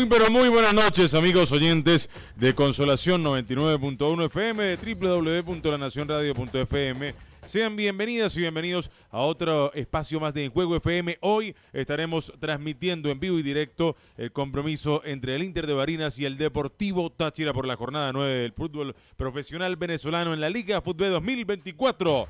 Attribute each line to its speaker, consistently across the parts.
Speaker 1: Muy pero muy buenas noches amigos oyentes de Consolación 99.1 FM de www.lanacionradio.fm. Sean bienvenidas y bienvenidos a otro espacio más de En Juego FM. Hoy estaremos transmitiendo en vivo y directo el compromiso entre el Inter de Barinas y el Deportivo Táchira por la jornada 9 del fútbol profesional venezolano en la Liga Fútbol 2024.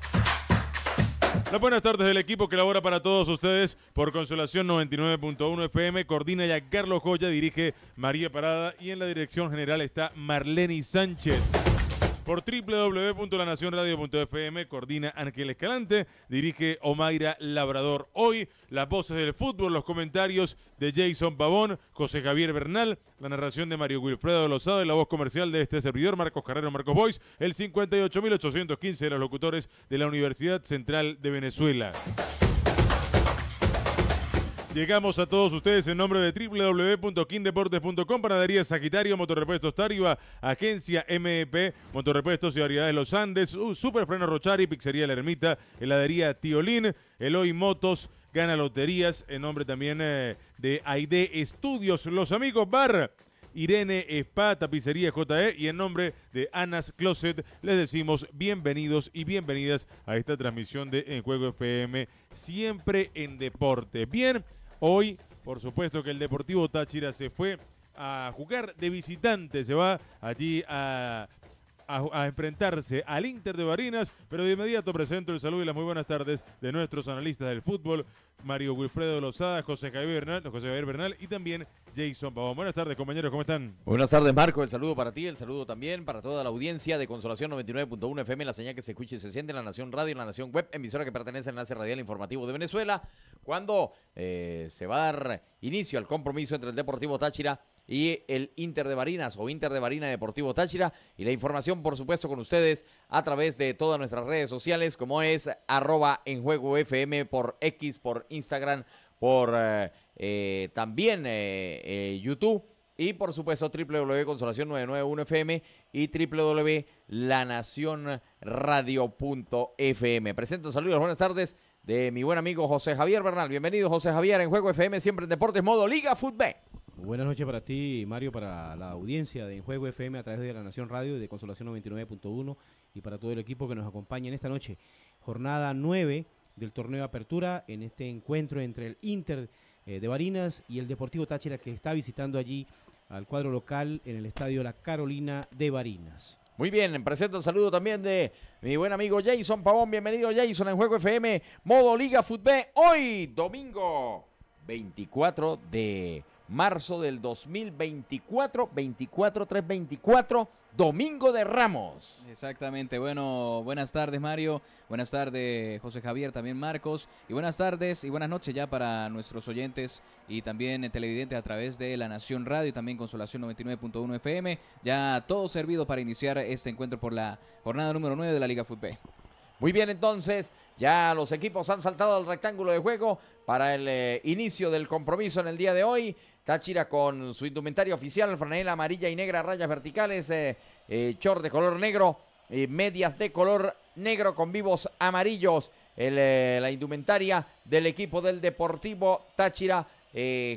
Speaker 1: Las buenas tardes del equipo que labora para todos ustedes por Consolación 99.1 FM. Coordina ya Carlos Joya, dirige María Parada y en la dirección general está Marlene Sánchez por www.lanacionradio.fm. Coordina Ángel Escalante, dirige Omaira Labrador. Hoy las voces del fútbol, los comentarios de Jason Babón José Javier Bernal, la narración de Mario Wilfredo Lozado y la voz comercial de este servidor, Marcos Carrero Marcos Boys, el 58.815 de los locutores de la Universidad Central de Venezuela. Llegamos a todos ustedes en nombre de www.kindeportes.com, Panadería Sagitario, Motorrepuestos Tariba, Agencia MEP, Motorrepuestos y de Los Andes, Superfreno Rochari, Pizzería La Ermita, Heladería Tiolín, Eloy Motos, Gana Loterías, en nombre también eh, de Aide Estudios, Los Amigos Bar. Irene Spa, Tapicería JE y en nombre de Anas Closet les decimos bienvenidos y bienvenidas a esta transmisión de En Juego FM, siempre en deporte. Bien, Hoy, por supuesto que el Deportivo Táchira se fue a jugar de visitante, se va allí a a, enfrentarse al Inter de Barinas, pero de inmediato presento el saludo y las muy buenas tardes de nuestros analistas del fútbol, Mario Wilfredo Lozada, José Javier Bernal, José Javier Bernal y también Jason Pavón. Buenas tardes, compañeros, ¿cómo están? Buenas tardes, Marco.
Speaker 2: El saludo para ti, el saludo también para toda la audiencia de Consolación 99.1 FM, la señal que se escucha y se siente en la Nación Radio, en la Nación Web, emisora que pertenece al Enlace Radial Informativo de Venezuela, cuando eh, se va a dar inicio al compromiso entre el Deportivo Táchira y el Inter de Barinas o Inter de Barina Deportivo Táchira. Y la información, por supuesto, con ustedes a través de todas nuestras redes sociales, como es arroba en juego FM por X, por Instagram, por eh, eh, también eh, YouTube. Y por supuesto www.consolación991fm y www.lanacionradio.fm. Presento saludos, buenas tardes de mi buen amigo José Javier Bernal. Bienvenido José Javier en Juego FM, siempre en Deportes Modo Liga Fútbol
Speaker 3: buenas noches para ti, Mario, para la audiencia de En Juego FM a través de la Nación Radio y de Consolación 99.1 y para todo el equipo que nos acompaña en esta noche. Jornada 9 del torneo de apertura en este encuentro entre el Inter eh, de Barinas y el Deportivo Táchira que está visitando allí al cuadro local en el estadio La Carolina de Barinas. Muy bien, presento el saludo también de mi buen amigo Jason Pavón. Bienvenido Jason
Speaker 2: en Juego FM, modo Liga Fútbol. Hoy, domingo 24 de marzo del 2024, 24 324 Domingo de Ramos. Exactamente. Bueno, buenas
Speaker 4: tardes Mario, buenas
Speaker 2: tardes
Speaker 4: José Javier, también Marcos y buenas tardes y buenas noches ya para nuestros oyentes y también televidentes a través de La Nación Radio y también Consolación 99.1 FM. Ya todo servido
Speaker 2: para iniciar este encuentro por la jornada número 9 de la Liga Fútbol. Muy bien, entonces, ya los equipos han saltado al rectángulo de juego para el eh, inicio del compromiso en el día de hoy. Táchira con su indumentaria oficial, franela amarilla y negra, rayas verticales, eh, eh, short de color negro, eh, medias de color negro con vivos amarillos. la indumentaria del equipo del Deportivo Táchira.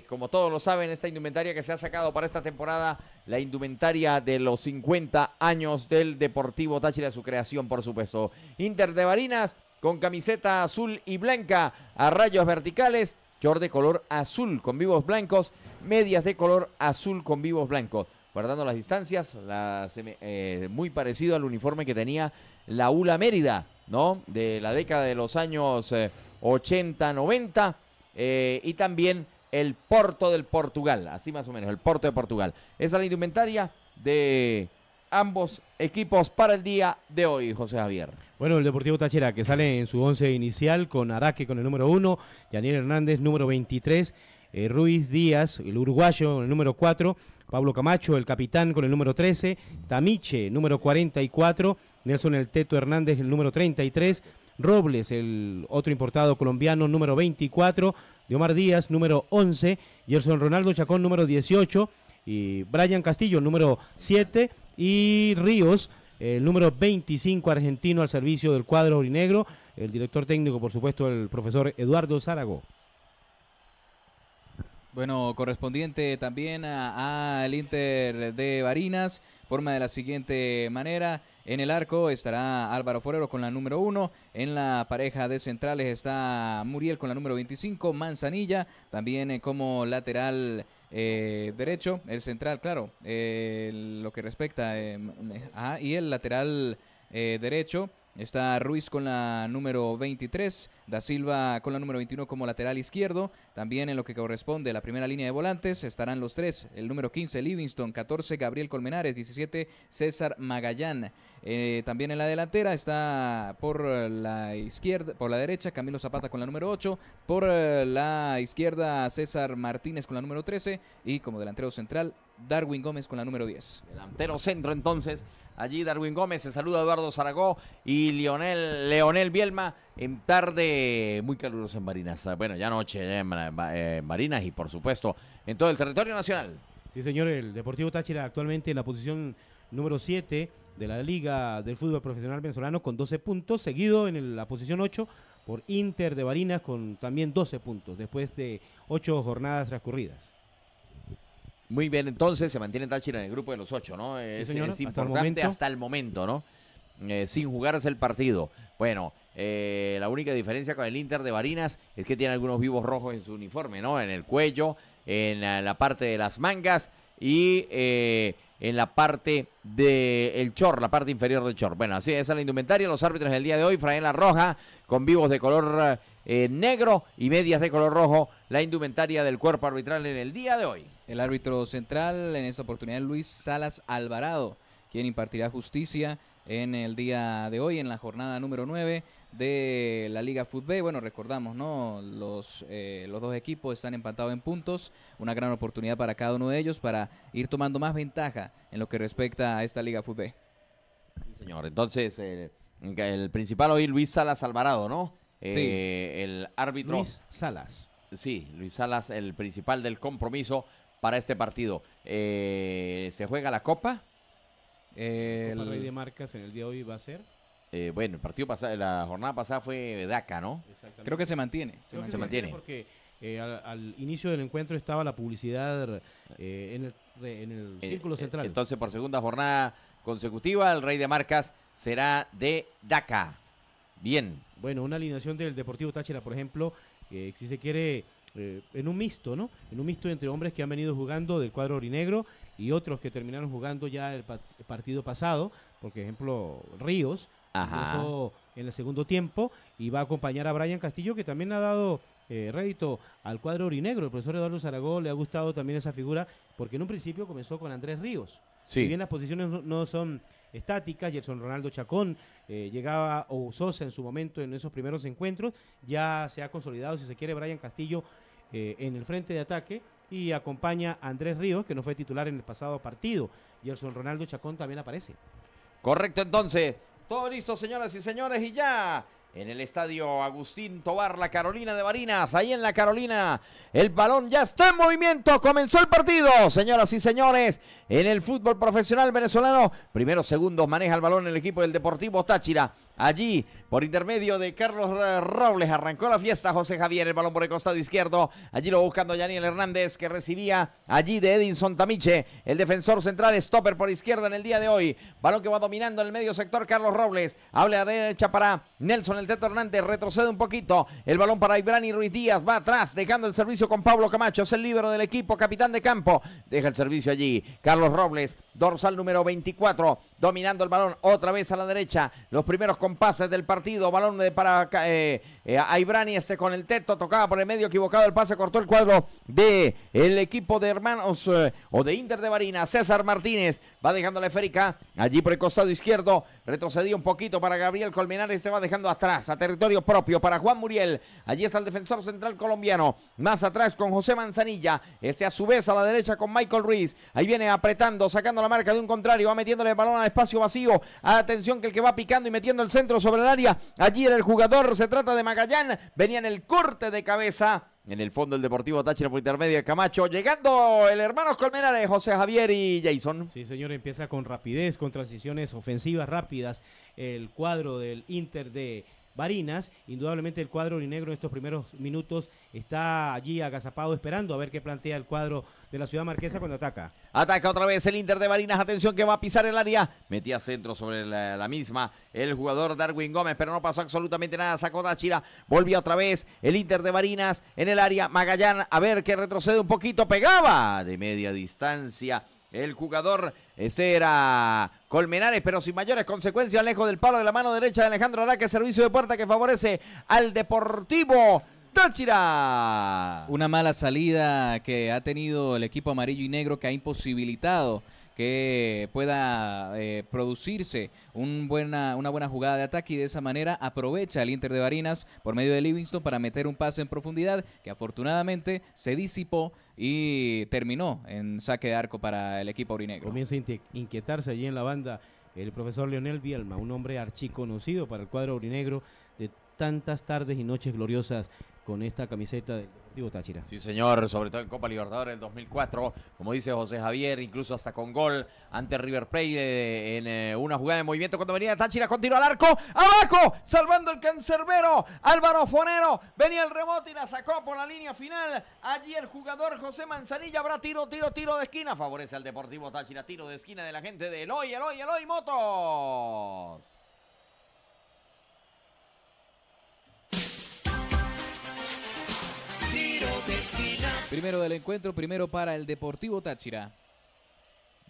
Speaker 2: como todos lo saben, esta indumentaria que se ha sacado para esta temporada, la indumentaria de los 50 años del Deportivo Táchira, su creación, por supuesto. Inter de Barinas con camiseta azul y blanca a rayos verticales, short de color azul con vivos blancos, medias de color azul con vivos blancos, guardando las distancias, eh, muy parecido al uniforme que tenía la ULA Mérida, ¿no? De la década de los años 80-90 eh, eh, y también el Porto del Portugal, así más o menos, el Porto de Portugal. Esa es la indumentaria de ambos equipos para el día de hoy, José Javier.
Speaker 3: Bueno, el Deportivo Tachera que sale en su once inicial con Araque con el número uno, Daniel Hernández número 23 eh, Ruiz Díaz, el uruguayo, el número 4, Pablo Camacho, el capitán con el número 13, Tamiche, número 44, Nelson El Teto Hernández, el número 33, Robles, el otro importado colombiano, número 24, Diomar Díaz, número 11, Gerson Ronaldo Chacón, número 18, y Brian Castillo, número 7, y Ríos, el número 25 argentino al servicio del cuadro orinegro, el director técnico, por supuesto, el profesor Eduardo Zarago.
Speaker 4: Bueno, correspondiente también al Inter de Barinas, forma de la siguiente manera. En el arco estará Álvaro Forero con la número 1. En la pareja de centrales está Muriel con la número 25. Manzanilla también eh, como lateral eh, derecho. El central, claro, eh, lo que respecta. Ah, y el lateral derecho Está Ruiz con la número 23, Da Silva con la número 21 como lateral izquierdo. También en lo que corresponde a la primera línea de volantes estarán los tres, el número 15 Livingston, 14 Gabriel Colmenares, 17 César Magallán. Eh, también en la delantera está por la izquierda, por la derecha Camilo Zapata con la número 8, por eh, la izquierda César Martínez con la número 13 y como delantero central Darwin Gómez con la número 10. Delantero centro entonces.
Speaker 2: Allí Darwin Gómez, se saluda Eduardo Zaragó y Lionel, Leonel Bielma en tarde muy caluroso en Marinas. Ah, bueno, ya noche en Marinas y por supuesto
Speaker 3: en todo el territorio nacional. Sí, señor, el Deportivo Táchira actualmente en la posición número 7 de la Liga del Fútbol Profesional Venezolano con 12 puntos, seguido en la posición 8 por Inter de Barinas con también 12 puntos, después de 8 jornadas transcurridas.
Speaker 2: Muy bien, entonces se mantiene Táchira en el grupo de los 8, ¿no? Es, es importante hasta el momento, ¿no? Eh, sin jugarse el partido. Bueno, eh, la única diferencia con el Inter de Barinas es que tiene algunos vivos rojos en su uniforme, ¿no? En el cuello, en la, parte de las mangas y... Eh, en la parte de el chor la parte inferior del chor Bueno, así es la indumentaria. Los árbitros del día de hoy, Fraela Roja, con vivos de color eh, negro y medias de color rojo, la indumentaria del cuerpo arbitral en el día de hoy. El árbitro central en esta oportunidad Luis Salas Alvarado, quien
Speaker 4: impartirá justicia en el día de hoy, en la jornada número 9 de la Liga Fútbol. Bueno, recordamos, ¿no? Los, eh, los dos equipos están empatados en puntos. Una gran oportunidad para cada uno de ellos para ir tomando más ventaja en lo que respecta a esta Liga
Speaker 2: Fútbol. Sí, señor. Entonces, eh, el principal hoy, Luis Salas Alvarado, ¿no? Eh, sí. El árbitro. Luis
Speaker 3: Salas.
Speaker 2: Sí, Luis Salas, el principal del compromiso para este partido. ¿Se juega la Copa? El... Rey de
Speaker 3: Marcas en el día de hoy va a ser
Speaker 2: eh, bueno, el partido pasado, la jornada pasada fue DACA, ¿no? Creo que se mantiene. Se, mantiene.
Speaker 3: Porque eh, al, inicio del encuentro estaba la publicidad eh, en el, círculo central. Entonces, por segunda jornada
Speaker 2: consecutiva, el rey de marcas será de
Speaker 3: DACA. Bien. Bueno, una alineación del Deportivo Táchira, por ejemplo, si se quiere en un mixto, ¿no? En un mixto entre hombres que han venido jugando del cuadro orinegro y otros que terminaron jugando ya el, partido pasado, por ejemplo, Ríos en el segundo tiempo y va a acompañar a Brian Castillo, que también ha dado eh, rédito al cuadro orinegro. El profesor Eduardo Zaragoza le ha gustado también esa figura porque en un principio comenzó con Andrés Ríos. Si bien las posiciones no, son estáticas, Gerson Ronaldo Chacón eh, llegaba o Sosa en su momento en esos primeros encuentros, ya se ha consolidado, si se quiere, Brian Castillo eh, en el frente de ataque y acompaña a Andrés Ríos, que no fue titular en el pasado partido. Gerson Ronaldo Chacón también aparece.
Speaker 2: Correcto, entonces. Todo listo, señoras y señores, y ya en el estadio Agustín Tobar, la Carolina de Barinas, ahí en la Carolina, el balón ya está en movimiento, comenzó el partido, señoras y señores, en el fútbol profesional venezolano, primero, segundo, maneja el balón el equipo del Deportivo Táchira, Allí, por intermedio de Carlos Robles, arrancó la fiesta José Javier, el balón por el costado izquierdo. Allí lo buscando Yaniel Hernández, que recibía allí de Edinson Tamiche, el defensor central, stopper por izquierda en el día de hoy. Balón que va dominando en el medio sector Carlos Robles. Habla a derecha para Nelson, el Teto Hernández, retrocede un poquito. El balón para Ibrani Ruiz Díaz, va atrás, dejando el servicio con Pablo Camacho, es el líbero del equipo, capitán de campo. Deja el servicio allí. Carlos Robles, dorsal número 24, dominando el balón otra vez a la derecha. Los primeros compases del partido. Balón para eh, eh, este con el teto, tocaba por el medio, equivocado el pase, cortó el cuadro de el equipo de Hermanos eh, o de Inter de Barina. César Martínez va dejando la esférica allí por el costado izquierdo. Retrocedió un poquito para Gabriel Colmenares, este va dejando atrás a territorio propio para Juan Muriel. Allí está el defensor central colombiano. Más atrás con José Manzanilla. Este a su vez a la derecha con Michael Ruiz. Ahí viene apretando, sacando la marca de un contrario, va metiéndole el balón al espacio vacío. Atención que el que va picando y metiendo el centro sobre el área. Allí era el jugador, se trata de Gallán, venían el corte de cabeza. En el fondo del Deportivo Táchira por intermedia Camacho.
Speaker 3: Llegando el hermano de José Javier y Jason. Sí, señor, empieza con rapidez, con transiciones ofensivas rápidas. El cuadro del Inter de Barinas. Indudablemente el cuadro negro en estos primeros minutos está allí agazapado esperando a ver qué plantea el cuadro de la ciudad marquesa cuando ataca.
Speaker 2: Ataca otra vez el Inter de Barinas, atención que va a pisar el área. Metía centro sobre la, misma el jugador Darwin Gómez, pero no pasó absolutamente nada. Sacó Dachira, volvía otra vez el Inter de Barinas en el área. Magallán, a ver que retrocede un poquito, pegaba de media distancia el jugador. Este era Colmenares, pero sin mayores consecuencias, lejos del palo de la mano derecha de Alejandro Araque, servicio de puerta que favorece al Deportivo.
Speaker 4: Táchira. Una mala salida que ha tenido el equipo amarillo y negro que ha imposibilitado que pueda eh, producirse una buena jugada de ataque y de esa manera aprovecha el Inter de Barinas por medio de Livingston para meter un pase en profundidad que afortunadamente se disipó y
Speaker 3: terminó en saque de arco para el equipo orinegro. Comienza a inquietarse allí en la banda el profesor Leonel Bielma, un hombre archiconocido para el cuadro orinegro de tantas tardes y noches gloriosas con esta camiseta del Deportivo Táchira. Sí,
Speaker 2: señor, sobre todo en Copa Libertadores del 2004, como dice José Javier, incluso hasta con gol ante River Plate eh, en eh, una jugada de movimiento cuando venía Táchira con tiro al arco, abajo, salvando el cancerbero, Álvaro Fonero, venía el rebote y la sacó por la línea final. Allí el jugador José Manzanilla habrá tiro, tiro, tiro de esquina, favorece al Deportivo Táchira, tiro de esquina de la gente de Eloy, Eloy, Eloy Motos.
Speaker 4: Primero del encuentro, primero para el Deportivo Táchira.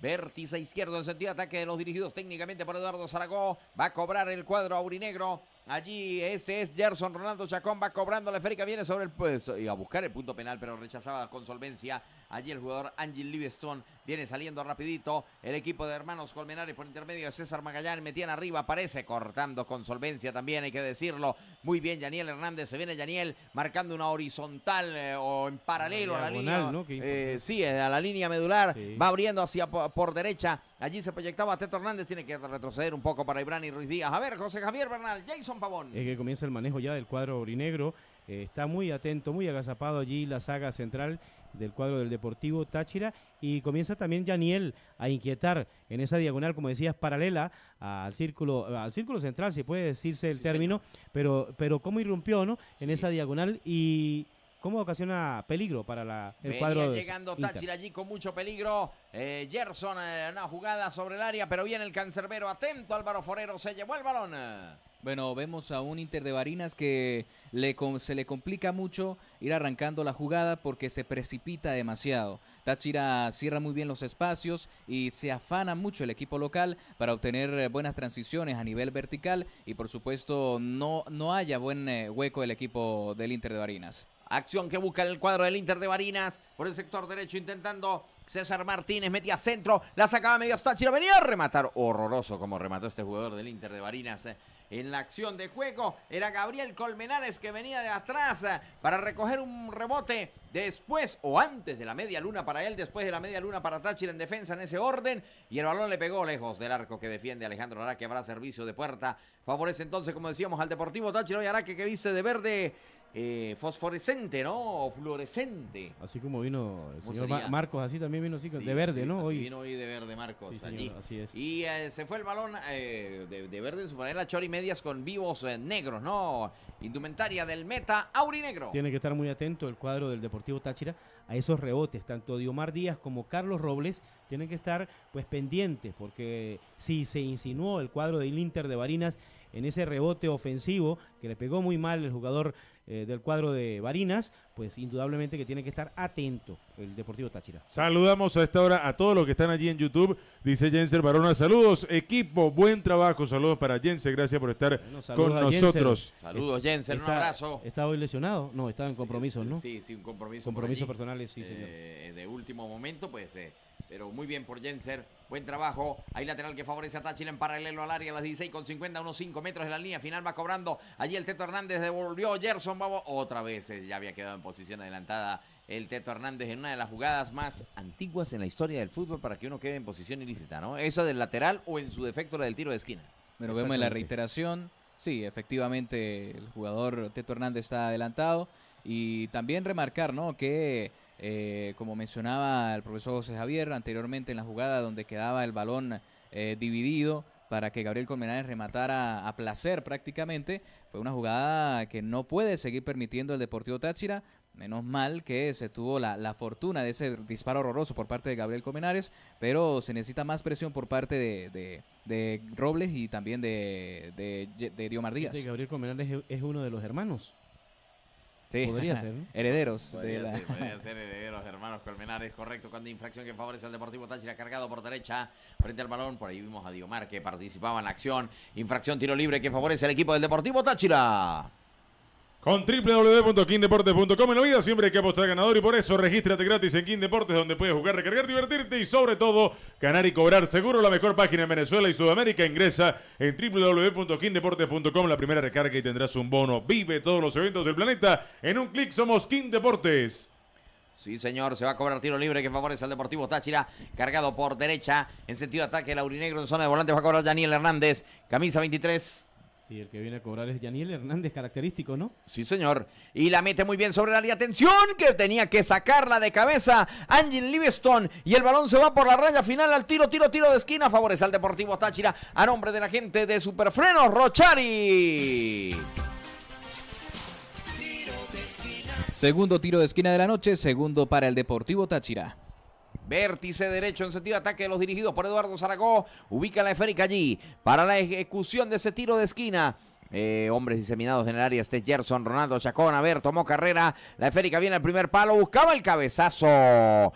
Speaker 2: Vértice izquierdo en sentido de ataque de los dirigidos técnicamente por Eduardo Zaragoza. Va a cobrar el cuadro aurinegro. Allí ese es Gerson Ronaldo Chacón, va cobrando la esférica, viene sobre el puesto, y a buscar el punto penal, pero rechazaba con solvencia. Allí el jugador Angie Livestone viene saliendo rapidito. El equipo de hermanos Colmenares por intermedio de César Magallanes metían arriba, parece cortando con solvencia también, hay que decirlo. Muy bien, Yaniel Hernández, se viene Yaniel marcando una horizontal eh, o en paralelo a la línea. Eh, sí, a la línea medular, va abriendo hacia por derecha Allí se proyectaba Teto Hernández, tiene que retroceder un poco para Ibrani Ruiz Díaz. A ver, José Javier Bernal, Jason Pavón.
Speaker 3: Es que comienza el manejo ya del cuadro orinegro. Eh, está muy atento, muy agazapado allí la saga central del cuadro del Deportivo Táchira y comienza también Daniel a inquietar en esa diagonal, como decías, paralela al círculo, al círculo central, si puede decirse el término, pero, pero cómo irrumpió ¿no? en esa diagonal y ¿Cómo ocasiona peligro para la, el cuadro llegando Táchira
Speaker 2: allí con mucho peligro. Eh, Gerson, eh, una jugada sobre el área, pero viene el cancerbero. Atento, Álvaro Forero, se llevó el balón.
Speaker 4: Bueno, vemos a un Inter de Barinas que le, se le complica mucho ir arrancando la jugada porque se precipita demasiado. Táchira cierra muy bien los espacios y se afana mucho el equipo local para obtener eh, buenas transiciones a nivel vertical y por supuesto no, no haya buen eh, hueco el equipo del Inter de Barinas.
Speaker 2: Acción que busca el cuadro del Inter de Barinas por el sector derecho intentando César Martínez metía centro, la sacaba medio hasta venía a rematar. Horroroso como remató este jugador del Inter de Barinas. Eh, en la acción de juego era Gabriel Colmenares que venía de atrás eh, para recoger un rebote después o antes de la media luna para él, después de la media luna para Táchira en defensa en ese orden. Y el balón le pegó lejos del arco que defiende Alejandro Araque. Habrá servicio de puerta. Favorece entonces, como decíamos, al Deportivo Táchira y Araque que viste de verde eh, fosforescente, ¿no? fluorescente.
Speaker 3: Así como vino el señor Marcos, así también vino de verde, ¿no? Así vino
Speaker 2: hoy de verde Marcos, allí. Y eh, se fue el balón eh, de, verde en su manera, chori medias con vivos negros, ¿no? Indumentaria del meta aurinegro. Tiene
Speaker 3: que estar muy atento el cuadro del Deportivo Táchira a esos rebotes. Tanto Diomar Díaz como Carlos Robles tienen que estar pues pendientes, porque si se insinuó el cuadro del Inter de Barinas en ese rebote ofensivo que le pegó muy mal el jugador eh, del cuadro de Barinas, pues indudablemente que tiene que estar atento el Deportivo
Speaker 1: Táchira. Saludamos a esta hora a todos los que están allí en YouTube, dice Jenser Barona, saludos equipo, buen trabajo, saludos para Jenser, gracias por estar con nosotros.
Speaker 3: Saludos Jenser, un abrazo. ¿Estaba hoy lesionado? No, estaba en compromisos, ¿no? Sí, sí, un compromiso. Compromiso personales, sí, eh, señor.
Speaker 2: de último momento, pues... Eh, pero muy bien por Jenser. Buen trabajo. Hay lateral que favorece a Táchira en paralelo al área. A las 16 con 50, unos 5 metros de la línea final. Va cobrando allí el Teto Hernández. Devolvió Gerson. Babo. otra vez. Eh, ya había quedado en posición adelantada el Teto Hernández en una de las jugadas más antiguas en la historia del fútbol para que uno quede en posición ilícita, ¿no? Esa del lateral o en su defecto la del tiro de esquina. Pero vemos la
Speaker 4: reiteración.
Speaker 2: Sí, efectivamente el jugador
Speaker 4: Teto Hernández está adelantado. Y también remarcar, ¿no? Que eh, como mencionaba el profesor José Javier anteriormente en la jugada donde quedaba el balón eh, dividido para que Gabriel Colmenares rematara a placer prácticamente, fue una jugada que no puede seguir permitiendo el Deportivo Táchira. Menos mal que se tuvo la, fortuna de ese disparo horroroso por parte de Gabriel Colmenares, pero se necesita más presión por parte de, Robles y también de, de, de Diomar Díaz. Gabriel Colmenares es uno de los hermanos Sí. Podría ser. herederos.
Speaker 2: herederos, hermanos Colmenares, correcto. Cuando infracción que favorece al Deportivo Táchira, cargado por derecha, frente al balón. Por ahí vimos a Diomar que participaba en la acción. Infracción tiro libre que favorece al equipo del Deportivo Táchira.
Speaker 1: Con www.kindeportes.com en la vida siempre hay que apostar ganador y por eso regístrate gratis en King Deportes donde puedes jugar, recargar, divertirte y sobre todo ganar y cobrar seguro la mejor página en Venezuela y Sudamérica. Ingresa en www.kindeportes.com la primera recarga y tendrás un bono. Vive todos los eventos del planeta. En un clic somos King Deportes. Sí, señor, se va a cobrar tiro
Speaker 2: libre que favorece al Deportivo Táchira, cargado por derecha en sentido de ataque, Laurinegro en zona de volante va a cobrar Daniel Hernández, camisa 23.
Speaker 3: Y el que viene a cobrar es Daniel Hernández, característico, ¿no?
Speaker 2: Sí, señor. Y la mete muy bien sobre el área. Atención, que tenía que sacarla de cabeza Angel Liveston. Y el balón se va por la raya final al tiro, tiro, tiro de esquina. Favorece al Deportivo Táchira a nombre de la gente de Superfreno Rochari.
Speaker 4: Segundo tiro de esquina de la noche, segundo para el Deportivo Táchira.
Speaker 2: Vértice derecho en sentido de ataque de los dirigidos por Eduardo Zaragoza. Ubica la Eférica allí para la ejecución de ese tiro de esquina. Eh, hombres diseminados en el área. Este Gerson, Ronaldo Chacón. A ver, tomó carrera. La Eférica viene al primer palo. Buscaba el cabezazo.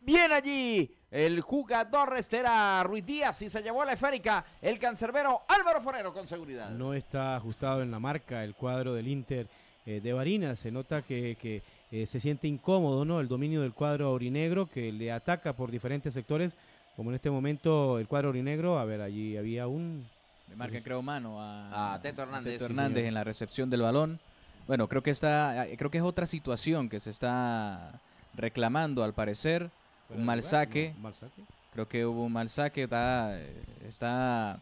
Speaker 2: Bien allí. El jugador restera, Ruiz Díaz y se llevó a la Eférica, el cancerbero Álvaro Forero con seguridad.
Speaker 3: No está ajustado en la marca el cuadro del Inter eh, de Barinas. Se nota que, que eh, se siente incómodo, ¿no? El dominio del cuadro aurinegro que le ataca por diferentes sectores, como en este momento el cuadro orinegro, a ver, allí había un...
Speaker 4: Le marca, creo, mano a, Teto Hernández. Teto Hernández en
Speaker 3: la recepción del balón.
Speaker 4: Bueno, creo que, está, eh, creo que es otra situación que se está reclamando, al parecer. Un mal, saque. un mal saque. Creo que hubo un mal saque. Está, eh, está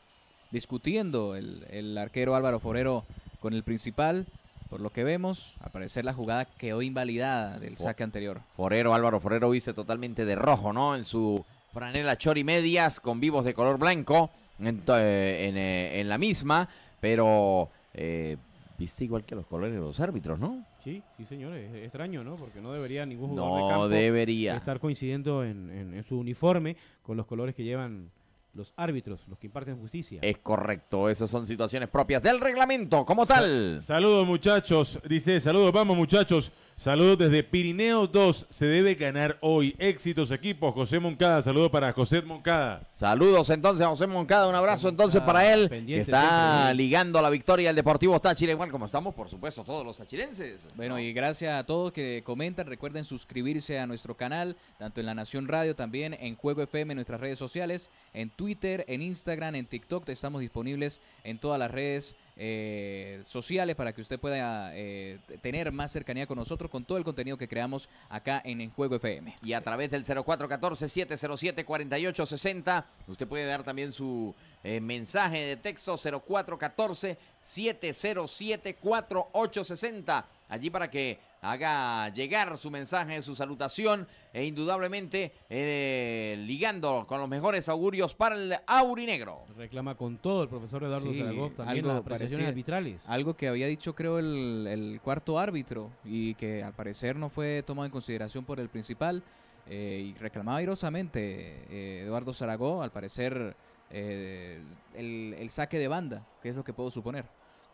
Speaker 4: discutiendo el, el, arquero Álvaro Forero con el principal. Por lo que vemos, aparecer la jugada quedó invalidada del saque anterior.
Speaker 2: Forero, Álvaro Forero viste totalmente de rojo, ¿no? En su franela chori medias con vivos de color blanco en, eh, eh, la misma, pero eh, viste igual que los colores de los
Speaker 3: árbitros, ¿no? Sí, sí, señores. extraño, ¿no? Porque no debería ningún jugador de campo debería. estar coincidiendo en su uniforme con los colores que llevan los árbitros, los que imparten justicia. Es
Speaker 2: correcto, esas son situaciones propias
Speaker 1: del reglamento como tal. saludos muchachos, dice, saludos, vamos muchachos. Saludos desde Pirineos 2. Se debe ganar hoy. Éxitos, equipos. José Moncada. Saludos para José Moncada. Saludos entonces a José Moncada. Un abrazo
Speaker 2: entonces para él. Que está ligando la victoria al Deportivo Táchira. Igual como estamos, por supuesto, todos los tachirenses.
Speaker 4: Bueno, y gracias a todos que comentan. Recuerden suscribirse a nuestro canal, tanto en La Nación Radio, también en Juego FM, en nuestras redes sociales, en Twitter, en Instagram, en TikTok. Estamos disponibles en todas las redes eh, sociales para que usted pueda eh, tener más cercanía con nosotros con todo el contenido que creamos acá en En Juego FM. Y a través del
Speaker 2: 0414-707-4860, usted puede dar también su eh, mensaje de texto 0414 707-4860. Allí para que haga llegar su mensaje, su salutación e indudablemente eh, ligando con los mejores augurios para el aurinegro.
Speaker 3: Reclama con todo el profesor Eduardo Zaragoza también las apreciaciones
Speaker 4: arbitrales. Algo que había dicho creo el, cuarto árbitro y que al parecer no fue tomado en consideración por el principal eh, y reclamaba irosamente eh, Eduardo Zaragoza, al parecer eh, el, el, saque de banda, que es lo que puedo suponer.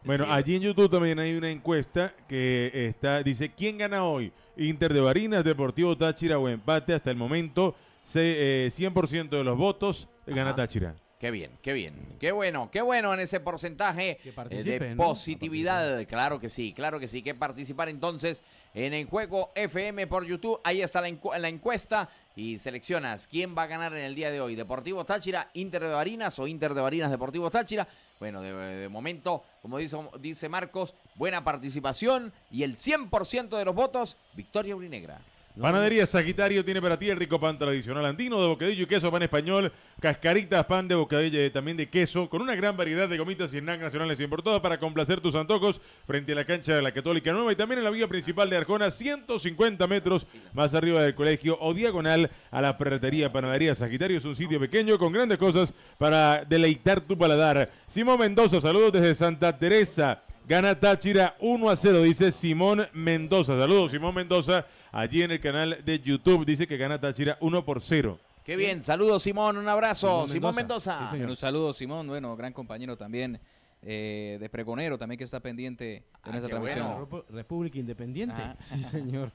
Speaker 4: Bueno, allí en
Speaker 1: YouTube también hay una encuesta que está dice, ¿quién gana hoy? Inter de Barinas, Deportivo Táchira o empate. Hasta el momento, se, eh, 100% de los votos gana Táchira.
Speaker 2: Qué bien, qué bien, qué bueno, qué bueno en ese porcentaje eh, de positividad. Claro que sí, claro que sí. Que participar entonces en el juego FM por YouTube. Ahí está la, encuesta y seleccionas quién va a ganar en el día de hoy. Deportivo Táchira, Inter de Barinas o Inter de Barinas Deportivo Táchira. Bueno, de, momento, como dice, dice Marcos, buena participación
Speaker 1: y el 100% de los votos,
Speaker 2: victoria urinegra.
Speaker 1: Panadería Sagitario tiene para ti el rico pan tradicional andino de bocadillo y queso, pan español, cascaritas, pan de bocadillo y también de queso, con una gran variedad de gomitas y snacks nacionales importadas para complacer tus antojos frente a la cancha de la Católica Nueva y también en la vía principal de Arjona, 150 metros más arriba del colegio o diagonal a la pratería Panadería Sagitario. Es un sitio pequeño con grandes cosas para deleitar tu paladar. Simón Mendoza, saludos desde Santa Teresa. Gana Táchira 1 a 0, dice Simón Mendoza. Saludos, Simón Mendoza allí en el canal de YouTube. Dice que gana Táchira 1 por 0.
Speaker 2: Qué bien, saludos Simón, un abrazo. Simón Mendoza. un
Speaker 1: saludo Simón, bueno,
Speaker 4: gran compañero también eh, de Pregonero, también que está pendiente en ah, esa transmisión.
Speaker 1: República Independiente. Ah. Sí, señor.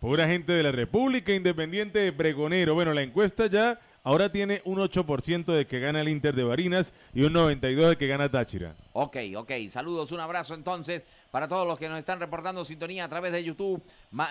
Speaker 1: Pura gente de la República Independiente de Pregonero. Bueno, la encuesta ya ahora tiene un 8% de que gana el Inter de Barinas y un 92% de que gana Táchira.
Speaker 2: Ok, ok. Saludos, un abrazo entonces para todos los que nos están reportando sintonía a través de YouTube,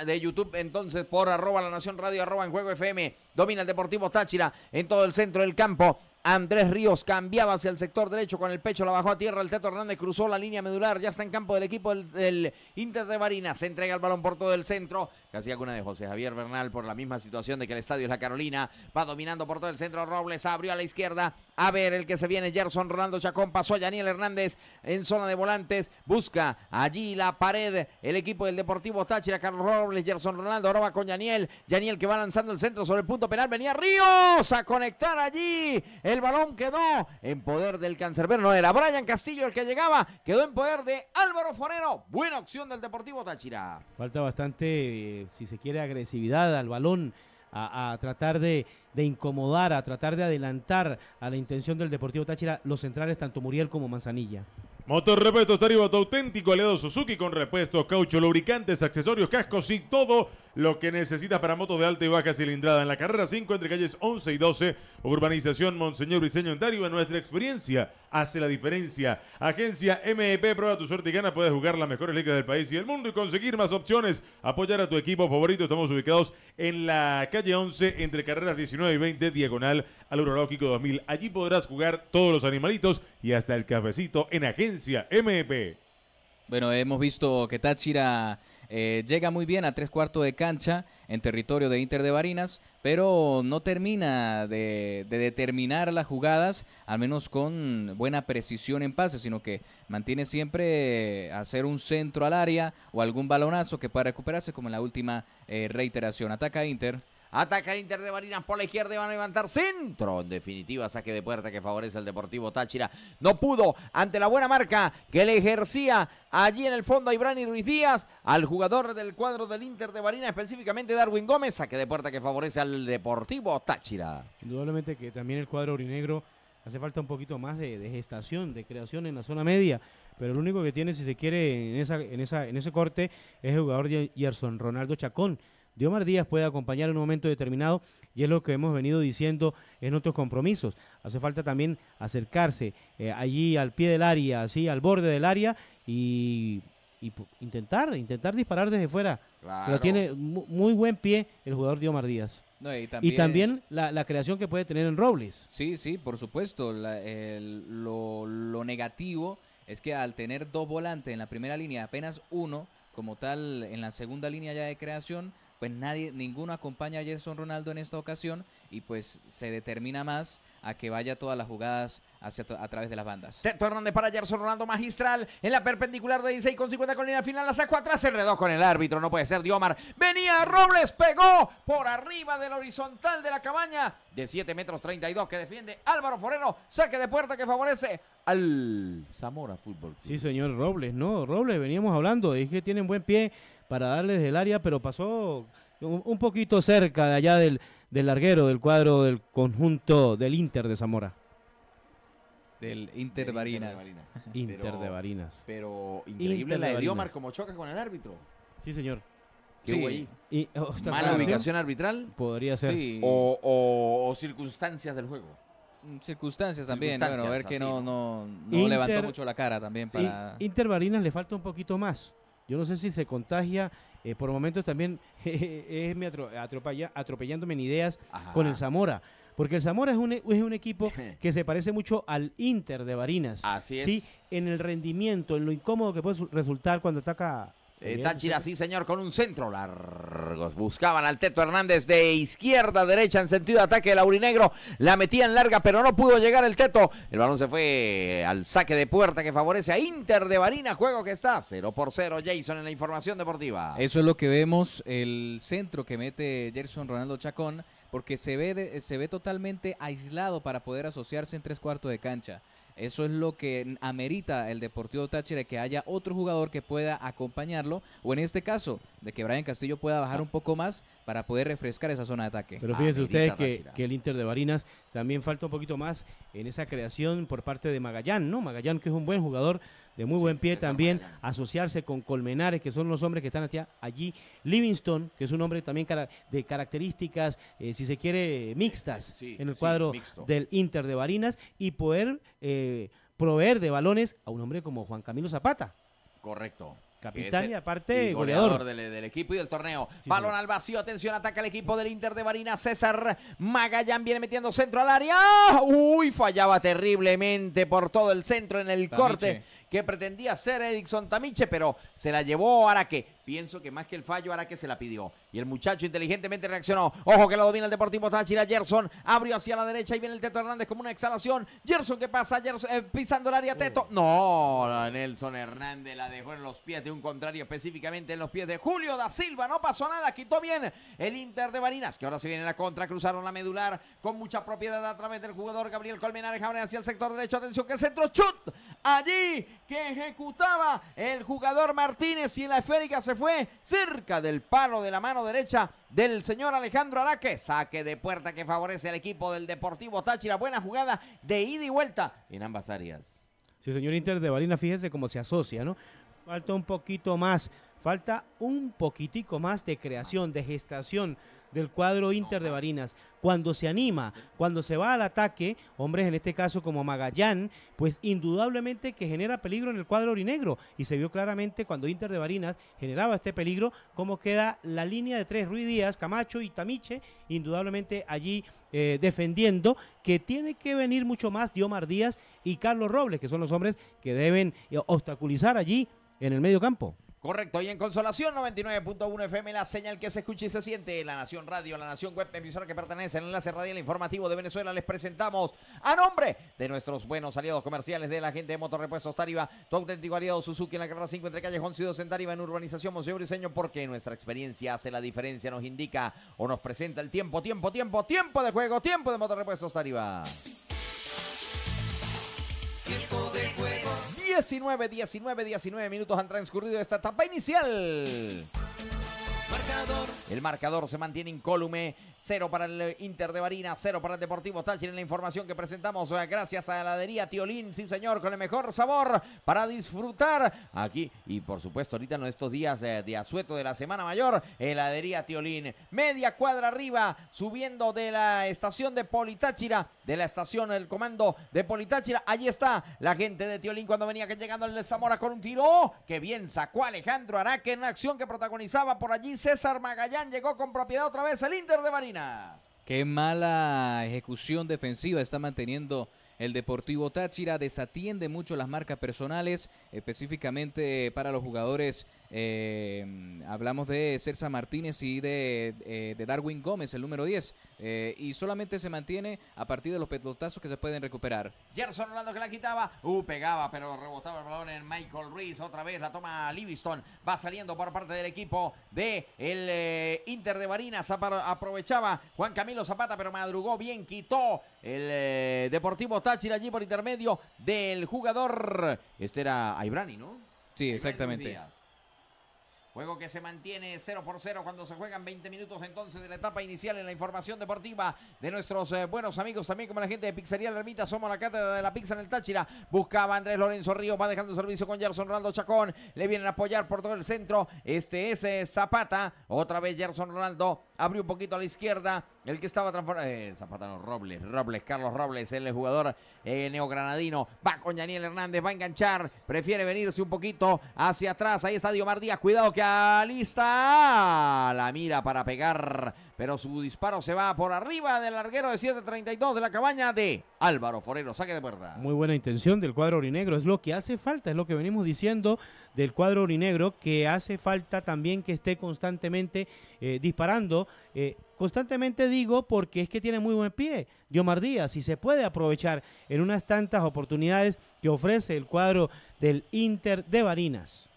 Speaker 2: de YouTube entonces por arroba la nación radio arroba en juego FM, domina el Deportivo Táchira en todo el centro del campo, Andrés Ríos cambiaba hacia el sector derecho con el pecho, la bajó a tierra. El Teto Hernández cruzó la línea medular. Ya está en campo del equipo del, Inter de Barinas. Se entrega el balón por todo el centro. Casi alguna de José Javier Bernal por la misma situación de que el estadio es la Carolina. Va dominando por todo el centro. Robles abrió a la izquierda. A ver el que se viene. Gerson Ronaldo Chacón pasó a Daniel Hernández en zona de volantes. Busca allí la pared. El equipo del Deportivo Táchira. Carlos Robles, Gerson Ronaldo. Ahora va con Daniel. Daniel que va lanzando el centro sobre el punto penal. Venía Ríos a conectar allí. El balón quedó en poder del cancerbero. No era
Speaker 3: Brian Castillo el que llegaba. Quedó en poder
Speaker 2: de Álvaro Forero. Buena opción del Deportivo Táchira.
Speaker 3: Falta bastante, eh, si se quiere, agresividad al balón. A, tratar de, de, incomodar, a tratar de adelantar a la intención del Deportivo Táchira los
Speaker 1: centrales, tanto Muriel como Manzanilla. Repuesto repuesto tu auténtico aliado Suzuki con repuestos, caucho, lubricantes, accesorios, cascos y todo lo que necesitas para motos de alta y baja cilindrada. En la carrera 5, entre calles 11 y 12, urbanización Monseñor Briseño en nuestra experiencia hace la diferencia. Agencia MEP, prueba tu suerte y gana. Puedes jugar las mejores ligas del país y del mundo y conseguir más opciones. Apoyar a tu equipo favorito. Estamos ubicados en la calle 11, entre carreras 19 y 20, diagonal al Urológico 2000. Allí podrás jugar todos los animalitos y hasta el cafecito en Agencia MEP. Bueno, hemos visto que
Speaker 4: Táchira eh, llega muy bien a tres cuartos de cancha en territorio de Inter de Barinas, pero no termina de, determinar las jugadas, al menos con buena precisión en pases, sino que mantiene siempre hacer eh, un centro al área o algún balonazo que pueda recuperarse, como en la última eh, reiteración. Ataca Inter. Ataca el
Speaker 2: Inter de Barinas por la izquierda y van a levantar centro. En definitiva, saque de puerta que favorece al Deportivo Táchira. No pudo ante la buena marca que le ejercía allí en el fondo a Ibrani Ruiz Díaz, al jugador del cuadro del Inter de Barinas, específicamente Darwin Gómez. Saque de puerta que favorece al Deportivo Táchira.
Speaker 3: Indudablemente que también el cuadro orinegro hace falta un poquito más de, gestación, de creación en la zona media, pero lo único que tiene, si se quiere, en, esa, ese corte es el jugador Yerson Ronaldo Chacón, Diomar Díaz puede acompañar en un momento determinado y es lo que hemos venido diciendo en otros compromisos. Hace falta también acercarse eh, allí al pie del área, así al borde del área y, intentar, intentar disparar desde fuera. Pero tiene muy buen pie el jugador Diomar Díaz. y también, la, creación que puede tener en Robles.
Speaker 4: Sí, sí, por supuesto. lo, lo negativo es que al tener dos volantes en la primera línea, apenas uno como tal en la segunda línea ya de creación, pues nadie, ninguno acompaña a Gerson Ronaldo en esta ocasión y pues se determina más a que vaya todas las jugadas hacia a través
Speaker 2: de las bandas. Teto Hernández para Gerson Ronaldo magistral en la perpendicular de 16 con 50 con línea final, la sacó atrás, se redó con el árbitro, no puede ser Diomar. Venía Robles, pegó por arriba del horizontal de la cabaña de 7 metros 32 que defiende Álvaro Forero, saque de puerta que favorece
Speaker 3: al Zamora Fútbol. Sí, señor Robles, no, Robles, veníamos hablando, es que tienen buen pie para darles el área, pero pasó un, poquito cerca de allá del, larguero del cuadro del conjunto del Inter de Zamora.
Speaker 4: Del Inter, De Varinas. Inter de Varinas. Pero, increíble la de, Diomar
Speaker 2: como choca con el árbitro.
Speaker 3: Sí, señor. sí. Mala ubicación arbitral. Podría ser.
Speaker 4: O, circunstancias del juego. Mm, circunstancias también. claro a ver que no, no, no levantó mucho la cara también. Sí, para...
Speaker 3: Inter Varinas le falta un poquito más. Yo no sé si se contagia, eh, por momentos también es atropellándome en ideas con el Zamora. Porque el Zamora es un, es un equipo que se parece mucho al Inter de Barinas. Así es. ¿sí? En el rendimiento, en lo incómodo que puede resultar cuando ataca Táchira,
Speaker 2: sí, señor, con un centro largo, Buscaban al Teto Hernández de izquierda a derecha en sentido de ataque. Laurinegro la metían larga, pero no pudo llegar el Teto. El balón se fue al saque de puerta que favorece a Inter de Barina. Juego que está 0 por 0. Jason en la información deportiva. Eso
Speaker 4: es lo que vemos. El centro que mete Gerson Ronaldo Chacón, porque se ve, se ve totalmente aislado para poder asociarse en tres cuartos de cancha. Eso es lo que amerita el Deportivo Táchira, que haya otro jugador que pueda acompañarlo, o en este caso, de que Brian Castillo pueda bajar un poco más para poder refrescar esa zona de ataque. Pero fíjense ustedes que,
Speaker 3: que, el Inter de Barinas también falta un poquito más en esa creación por parte de Magallán, ¿no? Magallán que es un buen jugador de muy buen pie también, asociarse con Colmenares, que son los hombres que están allí, Livingston, que es un hombre también de características, eh, si se quiere, mixtas en el cuadro del Inter de Barinas y poder eh, proveer de balones a un hombre como Juan Camilo Zapata. Correcto. Capitán y aparte goleador,
Speaker 2: del, equipo y del torneo. Balón al vacío, atención, ataca el equipo del Inter de Barina. César Magallán viene metiendo centro al área. Uy, fallaba terriblemente por todo el centro en el corte que pretendía ser Edison Tamiche, pero se la llevó Araque. Pienso que más que el fallo, Araque se la pidió. Y el muchacho inteligentemente reaccionó. Ojo que la domina el Deportivo Táchira. Gerson abrió hacia la derecha y viene el Teto Hernández como una exhalación. Gerson, ¿qué pasa? Eh, pisando el área Teto. Uh. No, Nelson Hernández la dejó en los pies de un contrario, específicamente en los pies de Julio da Silva. No pasó nada, quitó bien el Inter de Barinas, que ahora se viene la contra. Cruzaron la medular con mucha propiedad a través del jugador Gabriel Colmenares. Abre hacia el sector derecho. Atención que el centro. Chut allí que ejecutaba el jugador Martínez y en la esférica se fue cerca del palo de la mano derecha del señor Alejandro Araque. Saque de puerta que favorece al equipo del Deportivo La Buena jugada de ida y vuelta en ambas
Speaker 3: áreas. Sí, señor Inter de Balina, fíjese cómo se asocia, ¿no? Falta un poquito más, falta un poquitico más de creación, de gestación del cuadro Inter de Barinas. Cuando se anima, cuando se va al ataque, hombres en este caso como Magallán, pues indudablemente que genera peligro en el cuadro orinegro. Y se vio claramente cuando Inter de Barinas generaba este peligro, cómo queda la línea de tres Ruiz Díaz, Camacho y Tamiche, indudablemente allí eh, defendiendo, que tiene que venir mucho más Diomar Díaz y Carlos Robles, que son los hombres que deben eh, obstaculizar allí en el medio campo. Correcto, y en
Speaker 2: Consolación 99.1 FM, la señal que se escucha y se siente, La Nación Radio, La Nación Web, emisora que pertenece al enlace radial informativo de Venezuela, les presentamos a nombre de nuestros buenos aliados comerciales de la gente de Motorrepuestos Tariba, tu auténtico aliado Suzuki en la carrera 5 entre y Ciudad en en Urbanización Museo Briseño, porque nuestra experiencia hace la diferencia, nos indica o nos presenta el tiempo, tiempo, tiempo, tiempo de juego, tiempo de Motorrepuestos Tariba. 19, 19, 19 minutos han transcurrido esta etapa inicial. Marcador. El marcador se mantiene incólume. Cero para el eh, Inter de Barina, cero para el Deportivo Táchira. En la información que presentamos, eh, gracias a la heladería Tiolín, sí señor, con el mejor sabor para disfrutar aquí. Y por supuesto, ahorita en estos días eh, de, asueto de la Semana Mayor, heladería Tiolín. Media cuadra arriba, subiendo de la estación de Politáchira, de la estación del comando de Politáchira. Allí está la gente de Tiolín cuando venía que llegando el Zamora con un tiro. Oh, que bien sacó Alejandro Araque en la acción que protagonizaba por allí César Magallán llegó con propiedad otra vez el Inter de Marina.
Speaker 4: Qué mala ejecución defensiva está manteniendo el Deportivo Táchira desatiende mucho las marcas personales, específicamente para los jugadores eh, hablamos de Cersa Martínez y eh, de, Darwin Gómez, el número 10. Eh, y solamente se mantiene a partir de los pelotazos que se pueden recuperar.
Speaker 2: Gerson orlando que la quitaba. Uh, pegaba, pero rebotaba el balón en Michael Ruiz Otra vez la toma Livingston. Va saliendo por parte del equipo de el eh, Inter de Barinas. Aprovechaba Juan Camilo Zapata, pero madrugó bien. Quitó el Deportivo Táchira allí por intermedio del jugador. Este era Aibrani, ¿no? Sí, exactamente. Juego que se mantiene 0 por 0 cuando se juegan 20 minutos entonces de la etapa inicial en la información deportiva de nuestros eh, buenos amigos, también como la gente de Pizzería La Ermita, somos la cátedra de la pizza en el Táchira. Buscaba Andrés Lorenzo Río, va dejando servicio con Gerson Ronaldo Chacón, le vienen a apoyar por todo el centro. Este es eh, Zapata, otra vez Gerson Ronaldo abrió un poquito a la izquierda, el que estaba transformado, eh, Zapatano Robles, Robles, Carlos Robles, el jugador eh, neogranadino, va con Daniel Hernández, va a enganchar, prefiere venirse un poquito hacia atrás, ahí está Diomar Díaz, cuidado que alista la mira para pegar, pero su disparo se va por arriba del larguero de 732 de la cabaña de Álvaro Forero, saque de puerta.
Speaker 3: Muy buena intención del cuadro orinegro, es lo que hace falta, es lo que venimos diciendo del cuadro orinegro que hace falta también que esté constantemente eh, disparando. Eh, constantemente digo porque es que tiene muy buen pie. Diomar Díaz, si se puede aprovechar en unas tantas oportunidades que ofrece el cuadro del Inter de Barinas.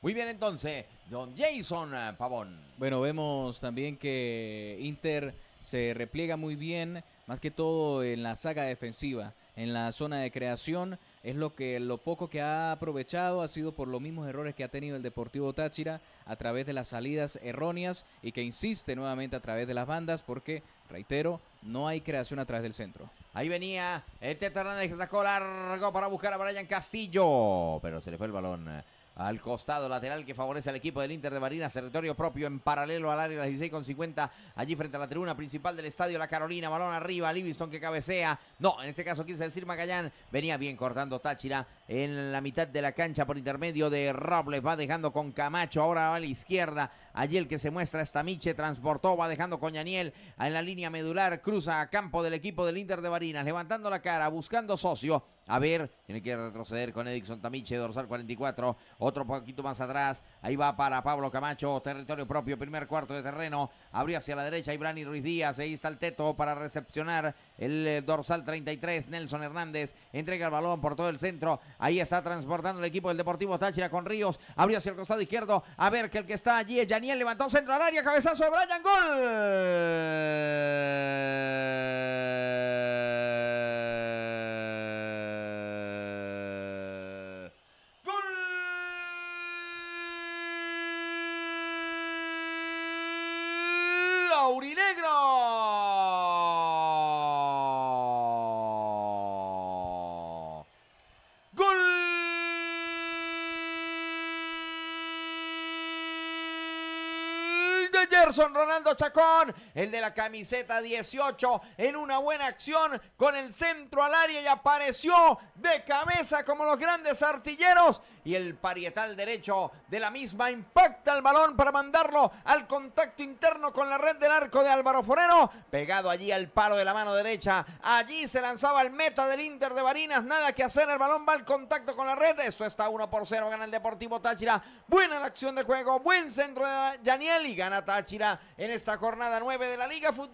Speaker 3: Muy bien entonces,
Speaker 2: don Jason eh, Pavón.
Speaker 4: Bueno, vemos también que Inter se repliega muy bien, más que todo en la saga defensiva, en la zona de creación es lo que lo poco que ha aprovechado ha sido por los mismos errores que ha tenido el Deportivo Táchira a través de las salidas erróneas y que insiste nuevamente a través de las bandas porque reitero
Speaker 2: no hay creación atrás del centro. Ahí venía el Teto Hernández que sacó largo para buscar a Brian Castillo, pero se le fue el balón al costado lateral que favorece al equipo del Inter de Barinas, territorio propio en paralelo al área de las 16 con 50, allí frente a la tribuna principal del estadio La Carolina, balón arriba, Livingston que cabecea, no, en este caso quise decir Magallán, venía bien cortando Táchira, en la mitad de la cancha por intermedio de Robles. Va dejando con Camacho, ahora va a la izquierda. Allí el que se muestra es Tamiche, transportó, va dejando con Yaniel en la línea medular, cruza a campo del equipo del Inter de Barinas, levantando la cara, buscando socio. A ver, tiene que retroceder con Edison Tamiche, dorsal 44, otro poquito más atrás. Ahí va para Pablo Camacho, territorio propio, primer cuarto de terreno. Abrió hacia la derecha Ibrani Ruiz Díaz, ahí está el teto para recepcionar el eh, dorsal 33, Nelson Hernández, entrega el balón por todo el centro. Ahí está transportando el equipo del Deportivo Táchira con Ríos. Abrió hacia el costado izquierdo. A ver que el que está allí es Yaniel. Levantó centro al área. Cabezazo de Brian. Gol. Gol. Laurinegro. Son Ronaldo Chacón, el de la camiseta 18, en una buena acción con el centro al área y apareció de cabeza como los grandes artilleros y el parietal derecho de la misma impacta el balón para mandarlo al contacto interno con la red del arco de Álvaro Forero, pegado allí al paro de la mano derecha. Allí se lanzaba el meta del Inter de Barinas, nada que hacer, el balón va al contacto con la red. Eso está 1 por 0, gana el Deportivo Táchira. Buena la acción de juego, buen centro de Daniel y gana Táchira en esta jornada 9 de la Liga Fútbol.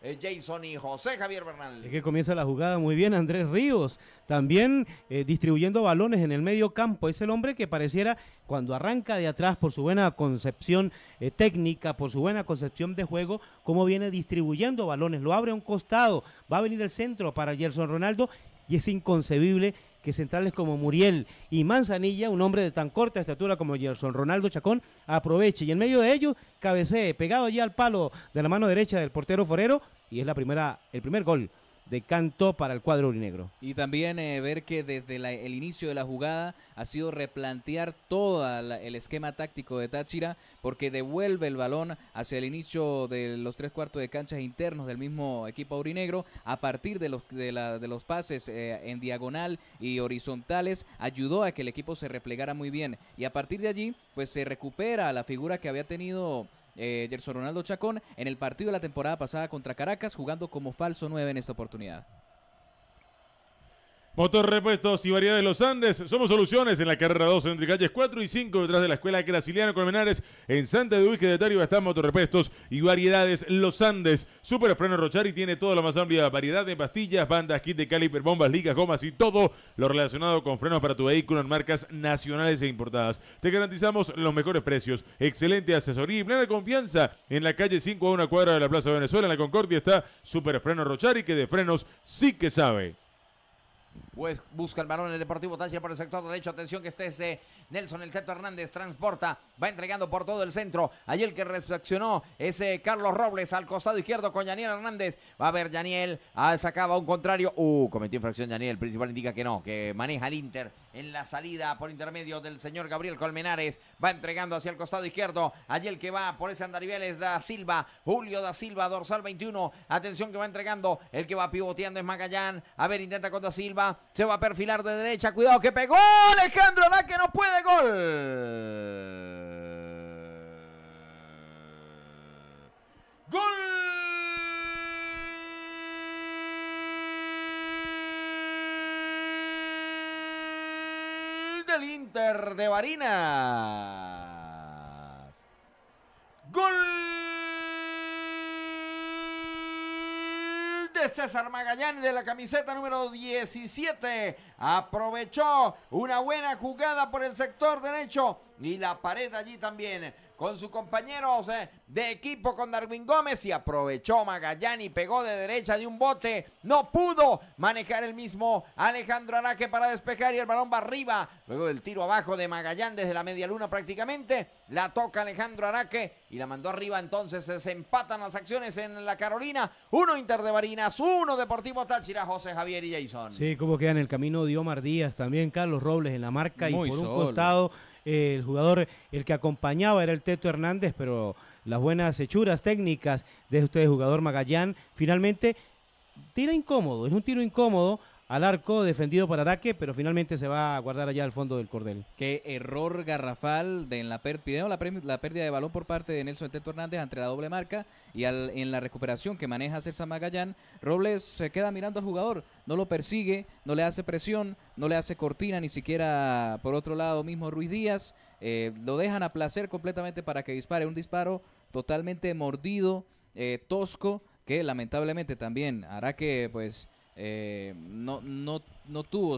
Speaker 2: Eh, Jason y José Javier Bernal.
Speaker 3: Es que comienza la jugada muy bien Andrés Ríos, también eh, distribuyendo balones en el medio campo. Es el hombre que pareciera cuando arranca de atrás por su buena concepción eh, técnica, por su buena concepción de juego, cómo viene distribuyendo balones. Lo abre a un costado, va a venir el centro para Gerson Ronaldo y es inconcebible que centrales como Muriel y Manzanilla, un hombre de tan corta estatura como Gerson Ronaldo Chacón, aproveche. Y en medio de ello, cabecee, pegado allí al palo de la mano derecha del portero forero, y es la primera, el primer gol de canto para el cuadro urinegro.
Speaker 4: Y también eh, ver que desde el inicio de la jugada ha sido replantear todo el esquema táctico de Táchira, porque devuelve el balón hacia el inicio de los tres cuartos de canchas internos del mismo equipo aurinegro, a partir de los, de, los pases eh, en diagonal y horizontales, ayudó a que el equipo se replegara muy bien. Y a partir de allí, pues se recupera la figura que había tenido eh, Gerson Ronaldo Chacón en el partido de la temporada pasada contra Caracas, jugando como falso 9 en esta oportunidad.
Speaker 1: Repuestos y variedades Los Andes. Somos soluciones en la carrera 2 entre calles 4 y 5 detrás de la escuela Graciliano Colmenares en Santa Eduísque de Tariba están Repuestos y variedades Los Andes. Super Freno Rochari tiene toda la más amplia variedad de pastillas, bandas, kit de caliper, bombas, ligas, gomas y todo lo relacionado con frenos para tu vehículo en marcas nacionales e importadas. Te garantizamos los mejores precios, excelente asesoría y plena confianza. En la calle 5 a una cuadra de la Plaza Venezuela en la Concordia está Superfreno Freno Rochari que de frenos sí que sabe.
Speaker 2: Pues busca el en el Deportivo Táchira por el sector derecho. Atención que esté ese eh, Nelson El Teto Hernández. Transporta. Va entregando por todo el centro. Ahí el que reaccionó es eh, Carlos Robles al costado izquierdo con Daniel Hernández. Va a ver Daniel ha sacaba un contrario. Uh, cometió infracción Daniel El principal indica que no, que maneja el Inter en la salida por intermedio del señor Gabriel Colmenares. Va entregando hacia el costado izquierdo. Allí el que va por ese andarivel es Da Silva. Julio Da Silva, dorsal 21. Atención que va entregando. El que va pivoteando es Magallán. A ver, intenta con Da Silva. Se va a perfilar de derecha. Cuidado que pegó Alejandro La que no puede. Gol. Gol. Inter de Barinas. Gol de César Magallanes de la camiseta número 17. Aprovechó una buena jugada por el sector derecho y la pared allí también con sus compañeros eh, de equipo con Darwin Gómez y aprovechó y pegó de derecha de un bote, no pudo manejar el mismo Alejandro Araque para despejar y el balón va arriba, luego del tiro abajo de Magallán desde la media luna prácticamente, la toca Alejandro Araque y la mandó arriba, entonces se empatan las acciones en la Carolina, uno Inter de Barinas, uno Deportivo Táchira, José Javier y Jason.
Speaker 3: Sí, como queda en el camino de Omar Díaz, también Carlos Robles en la marca y por un costado el jugador, el que acompañaba era el Teto Hernández, pero las buenas hechuras técnicas de usted, jugador Magallán, finalmente tira incómodo, es un tiro incómodo al arco, defendido por Araque, pero finalmente se va a guardar allá al fondo del cordel. Qué
Speaker 4: error garrafal de la, pérdida de balón por parte de Nelson Teto Hernández ante la doble marca y en la recuperación que maneja César Magallán, Robles se queda mirando al jugador, no lo persigue, no le hace presión, no le hace cortina, ni siquiera por otro lado mismo Ruiz Díaz, eh, lo dejan a placer completamente para que dispare un disparo totalmente mordido, eh, tosco, que lamentablemente también hará que pues eh, no, no, no, tuvo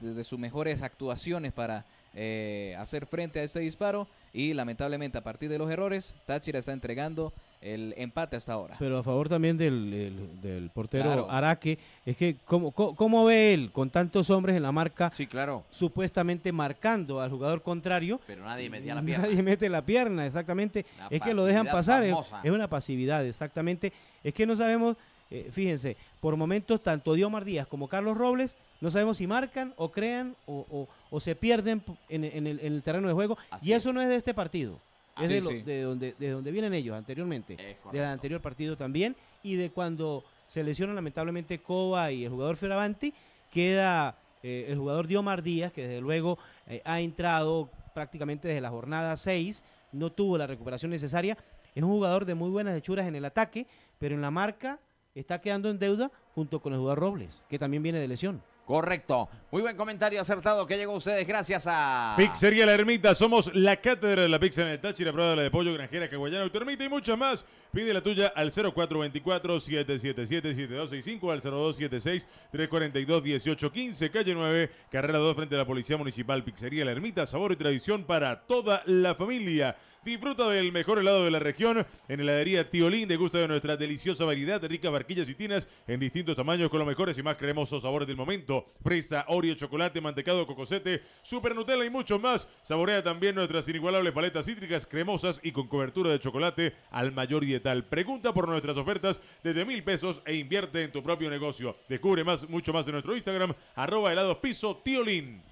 Speaker 4: de sus mejores actuaciones para eh, hacer frente a ese disparo y lamentablemente a partir de los errores Táchira está entregando el empate hasta ahora.
Speaker 3: Pero a favor también del, portero Araque, es que ¿cómo, cómo, ve él con tantos hombres en la marca? Sí, claro. Supuestamente marcando al jugador contrario. Pero nadie metía la pierna. Nadie mete la pierna, exactamente. es que lo dejan pasar. es una pasividad, exactamente. Es que no sabemos eh, fíjense, por momentos tanto Diomar Díaz como Carlos Robles no sabemos si marcan o crean o, se pierden en, el, terreno de juego. y eso no es de este partido. Es de, donde, de donde vienen ellos anteriormente, del anterior partido también, y de cuando se lesionan lamentablemente Coba y el jugador Fioravanti, queda eh, el jugador Diomar Díaz, que desde luego eh, ha entrado prácticamente desde la jornada 6, no tuvo la recuperación necesaria. Es un jugador de muy buenas hechuras en el ataque, pero en la marca está quedando en deuda junto con el jugador Robles, que también viene de lesión. Correcto.
Speaker 1: Muy buen comentario acertado que llegó
Speaker 3: a ustedes gracias a...
Speaker 1: Pizzería La Ermita. Somos la cátedra de la pizza en el La prueba de pollo, granjera, caguayana, termita y muchas más. Pide la tuya al 0424-777-7265, al 0276-342-1815, calle 9, carrera 2 frente a la Policía Municipal. Pizzería La Ermita, sabor y tradición para toda la familia. Disfruta del mejor helado de la región en heladería Tiolín. Degusta de nuestra deliciosa variedad de ricas barquillas y tinas en distintos tamaños con los mejores y más cremosos sabores del momento. Fresa, Oreo, chocolate, mantecado, cocosete, super Nutella y mucho más. Saborea también nuestras inigualables paletas cítricas cremosas y con cobertura de chocolate al mayor dietal. Pregunta por nuestras ofertas desde mil pesos e invierte en tu propio negocio. Descubre más, mucho más en nuestro Instagram, arroba helados piso Tiolín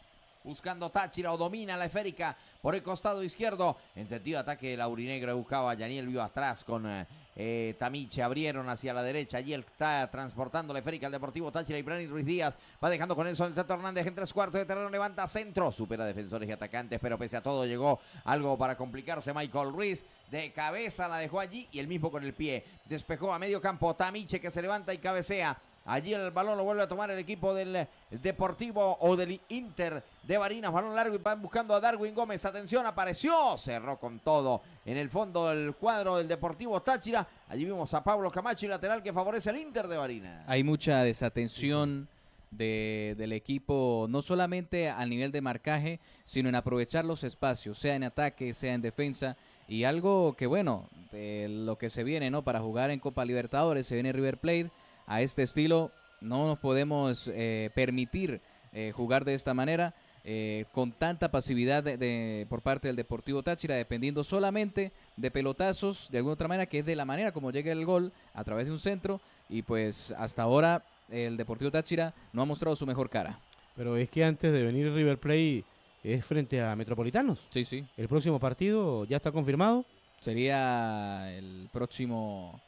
Speaker 1: buscando Táchira o domina la esférica por el costado izquierdo. En sentido de ataque,
Speaker 2: Laurinegro buscaba Yaniel vio atrás con eh, eh, Tamiche. Abrieron hacia la derecha. Allí él está transportando la esférica al Deportivo Táchira y Brani Ruiz Díaz. Va dejando con eso el Tato Hernández en tres cuartos de terreno. Levanta centro. Supera defensores y atacantes, pero pese a todo llegó algo para complicarse. Michael Ruiz de cabeza la dejó allí y el mismo con el pie. Despejó a medio campo Tamiche que se levanta y cabecea. Allí el balón lo vuelve a tomar el equipo del eh, Deportivo o del Inter de Barinas. Balón largo y van buscando a Darwin Gómez. Atención, apareció. Cerró con todo en el fondo del cuadro del Deportivo Táchira. Allí vimos a Pablo Camacho y lateral que favorece al Inter de Barinas.
Speaker 4: Hay mucha desatención. del equipo, no solamente al nivel de marcaje, sino en aprovechar los espacios, sea en ataque, sea en defensa. Y algo que, bueno, de lo que se viene, ¿no? Para jugar en Copa Libertadores, se viene River Plate, a este estilo. No nos podemos eh, permitir eh, jugar de esta manera, eh, con tanta pasividad de, por parte del Deportivo Táchira, dependiendo solamente de pelotazos, de alguna otra manera, que es de la manera como llega el gol a través de un centro. Y pues
Speaker 3: hasta ahora el Deportivo Táchira no ha mostrado su mejor cara. Pero es que antes de venir River Play es frente a Metropolitanos. Sí, sí. El próximo partido ya está confirmado. Sería el próximo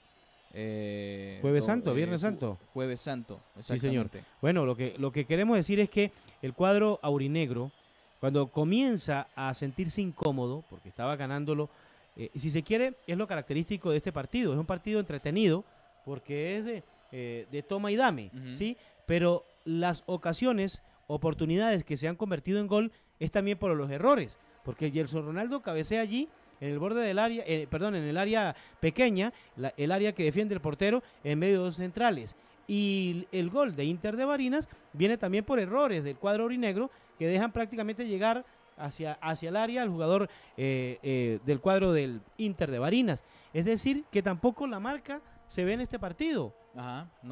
Speaker 3: eh, eh, Jueves Santo, Viernes Santo.
Speaker 4: Jueves Santo, señor.
Speaker 3: Bueno, lo que, lo que queremos decir es que el cuadro aurinegro, cuando comienza a sentirse incómodo, porque estaba ganándolo, y eh, si se quiere, es lo característico de este partido. Es un partido entretenido, porque es de, de toma y dame, ¿sí? Pero las ocasiones, oportunidades que se han convertido en gol, es también por los errores. Porque Gerson Ronaldo cabecea allí en el borde del área, eh, perdón, en el área pequeña, el área que defiende el portero en medio de dos centrales. Y el gol de Inter de Barinas viene también por errores del cuadro orinegro que dejan prácticamente llegar hacia, hacia el área al jugador eh, eh, del cuadro del Inter de Barinas. Es decir, que tampoco la marca se ve en este partido.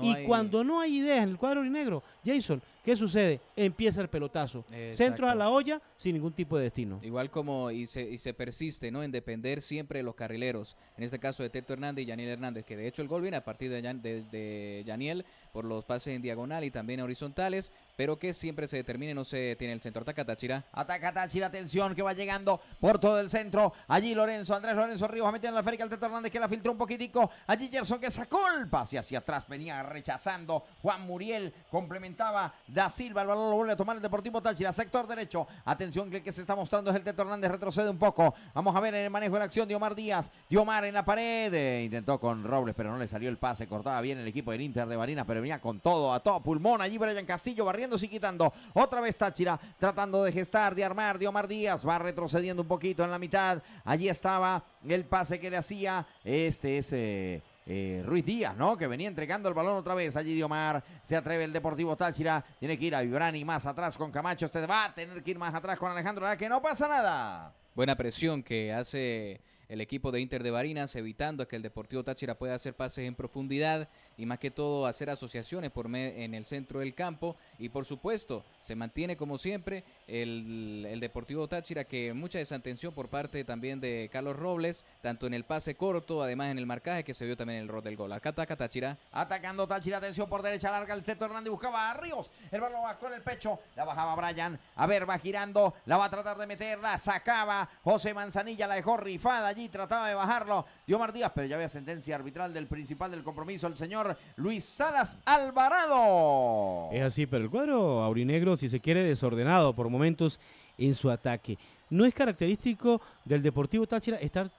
Speaker 3: y cuando no hay ideas en el cuadro orinegro, Jason, ¿Qué sucede? Empieza el pelotazo. Centro a la olla sin ningún tipo de destino.
Speaker 4: Igual como y se, persiste ¿no? en depender siempre de los carrileros. En este caso de Teto Hernández y Yaniel Hernández, que de hecho el gol viene a partir de, de, Yaniel por los pases en diagonal y también horizontales, pero que siempre se determine, no se tiene
Speaker 2: el centro. Ataca Táchira. Ataca Táchira, atención, que va llegando por todo el centro. Allí Lorenzo, Andrés Lorenzo Ríos va en la férica al Teto Hernández que la filtró un poquitico. Allí Gerson que sacó el pase hacia atrás, venía rechazando. Juan Muriel complementaba Da Silva, el balón lo vuelve a tomar el Deportivo Táchira, sector derecho. Atención, que el que se está mostrando es el Teto Hernández, retrocede un poco. Vamos a ver en el manejo de la acción Diomar Díaz. Diomar en la pared, eh, intentó con Robles, pero no le salió el pase. Cortaba bien el equipo del Inter de Barinas, pero venía con todo, a todo pulmón. Allí Brian Castillo barriendo y quitando. Otra vez Táchira, tratando de gestar, de armar. Diomar Díaz va retrocediendo un poquito en la mitad. Allí estaba el pase que le hacía. Este es. Eh, Ruiz Díaz, ¿no? Que venía entregando el balón otra vez. Allí Diomar se atreve el Deportivo Táchira. Tiene que ir a Vibrani más atrás con Camacho. Usted va a tener que ir más atrás con Alejandro. Que no pasa nada.
Speaker 4: Buena presión que hace el equipo de Inter de Barinas, evitando que el Deportivo Táchira pueda hacer pases en profundidad y más que todo hacer asociaciones por en el centro del campo. Y por supuesto, se mantiene como siempre el, Deportivo Táchira, que mucha desatención por parte también de Carlos Robles, tanto en el pase corto, además en el marcaje que se vio también en el rol del gol. Acá ataca Táchira.
Speaker 2: Atacando Táchira, atención por derecha larga, el Teto Hernández buscaba a Ríos, el balón va con el pecho, la bajaba Brian, a ver, va girando, la va a tratar de meter, la sacaba José Manzanilla, la dejó rifada trataba de bajarlo Diomar Díaz, pero ya había sentencia arbitral del principal del compromiso, el señor Luis
Speaker 3: Salas Alvarado. Es así, pero el cuadro aurinegro, si se quiere, desordenado por momentos en su ataque. No es característico del Deportivo Táchira estar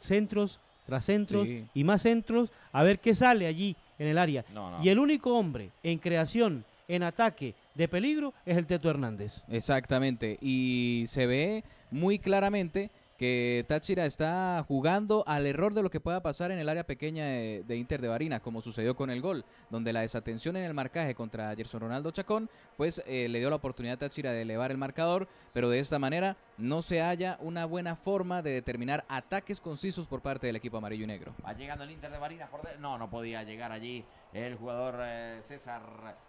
Speaker 3: centros tras centros y más centros a ver qué sale allí en el área. Y el único hombre en creación, en ataque, de peligro es el Teto Hernández.
Speaker 4: Exactamente. Y se ve muy claramente que Táchira está jugando al error de lo que pueda pasar en el área pequeña de, Inter de Barina, como sucedió con el gol, donde la desatención en el marcaje contra Gerson Ronaldo Chacón, pues eh, le dio la oportunidad a Táchira de elevar el marcador, pero de esta manera no se halla una buena forma de determinar ataques concisos por parte del equipo amarillo y negro.
Speaker 2: Va llegando el Inter de Barina, por... No, no podía llegar allí el jugador eh, César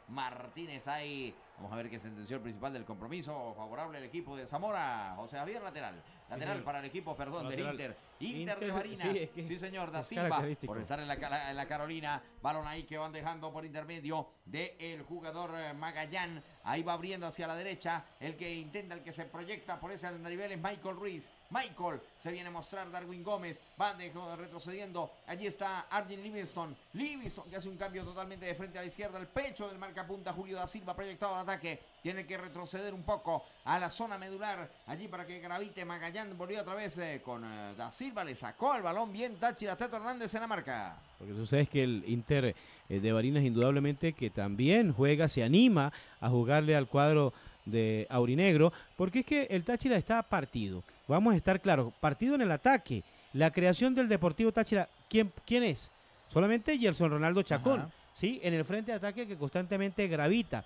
Speaker 2: Martínez ahí. Vamos a ver qué sentenció el principal del compromiso. Favorable el equipo de Zamora. José Javier, lateral. Lateral para el equipo, perdón, del Inter. Inter. de Marina. Sí, señor, Da Silva. Por estar en la, Carolina. Balón ahí que van dejando por intermedio del jugador eh, Magallán. Ahí va abriendo hacia la derecha. El que intenta, el que se proyecta por ese nivel es Michael Ruiz. Michael se viene a mostrar Darwin Gómez. Va retrocediendo. Allí está Arjen Livingston. Livingston que hace un cambio totalmente de frente a la izquierda. El pecho del marca punta, Julio Da Silva proyectado a la que Tiene que retroceder un poco a la zona medular. Allí para que gravite Magallán. Volvió otra vez eh, con eh, Da Silva. Le sacó el balón bien Táchira. Teto Hernández en la marca.
Speaker 3: Porque sucede es que el Inter eh, de Barinas indudablemente que también juega, se anima a jugarle al cuadro de Aurinegro. Porque es que el Táchira está partido. Vamos a estar claros. Partido en el ataque. La creación del Deportivo Táchira. ¿Quién, quién es? Solamente Gerson Ronaldo Chacón. ¿sí? En el frente de ataque que constantemente gravita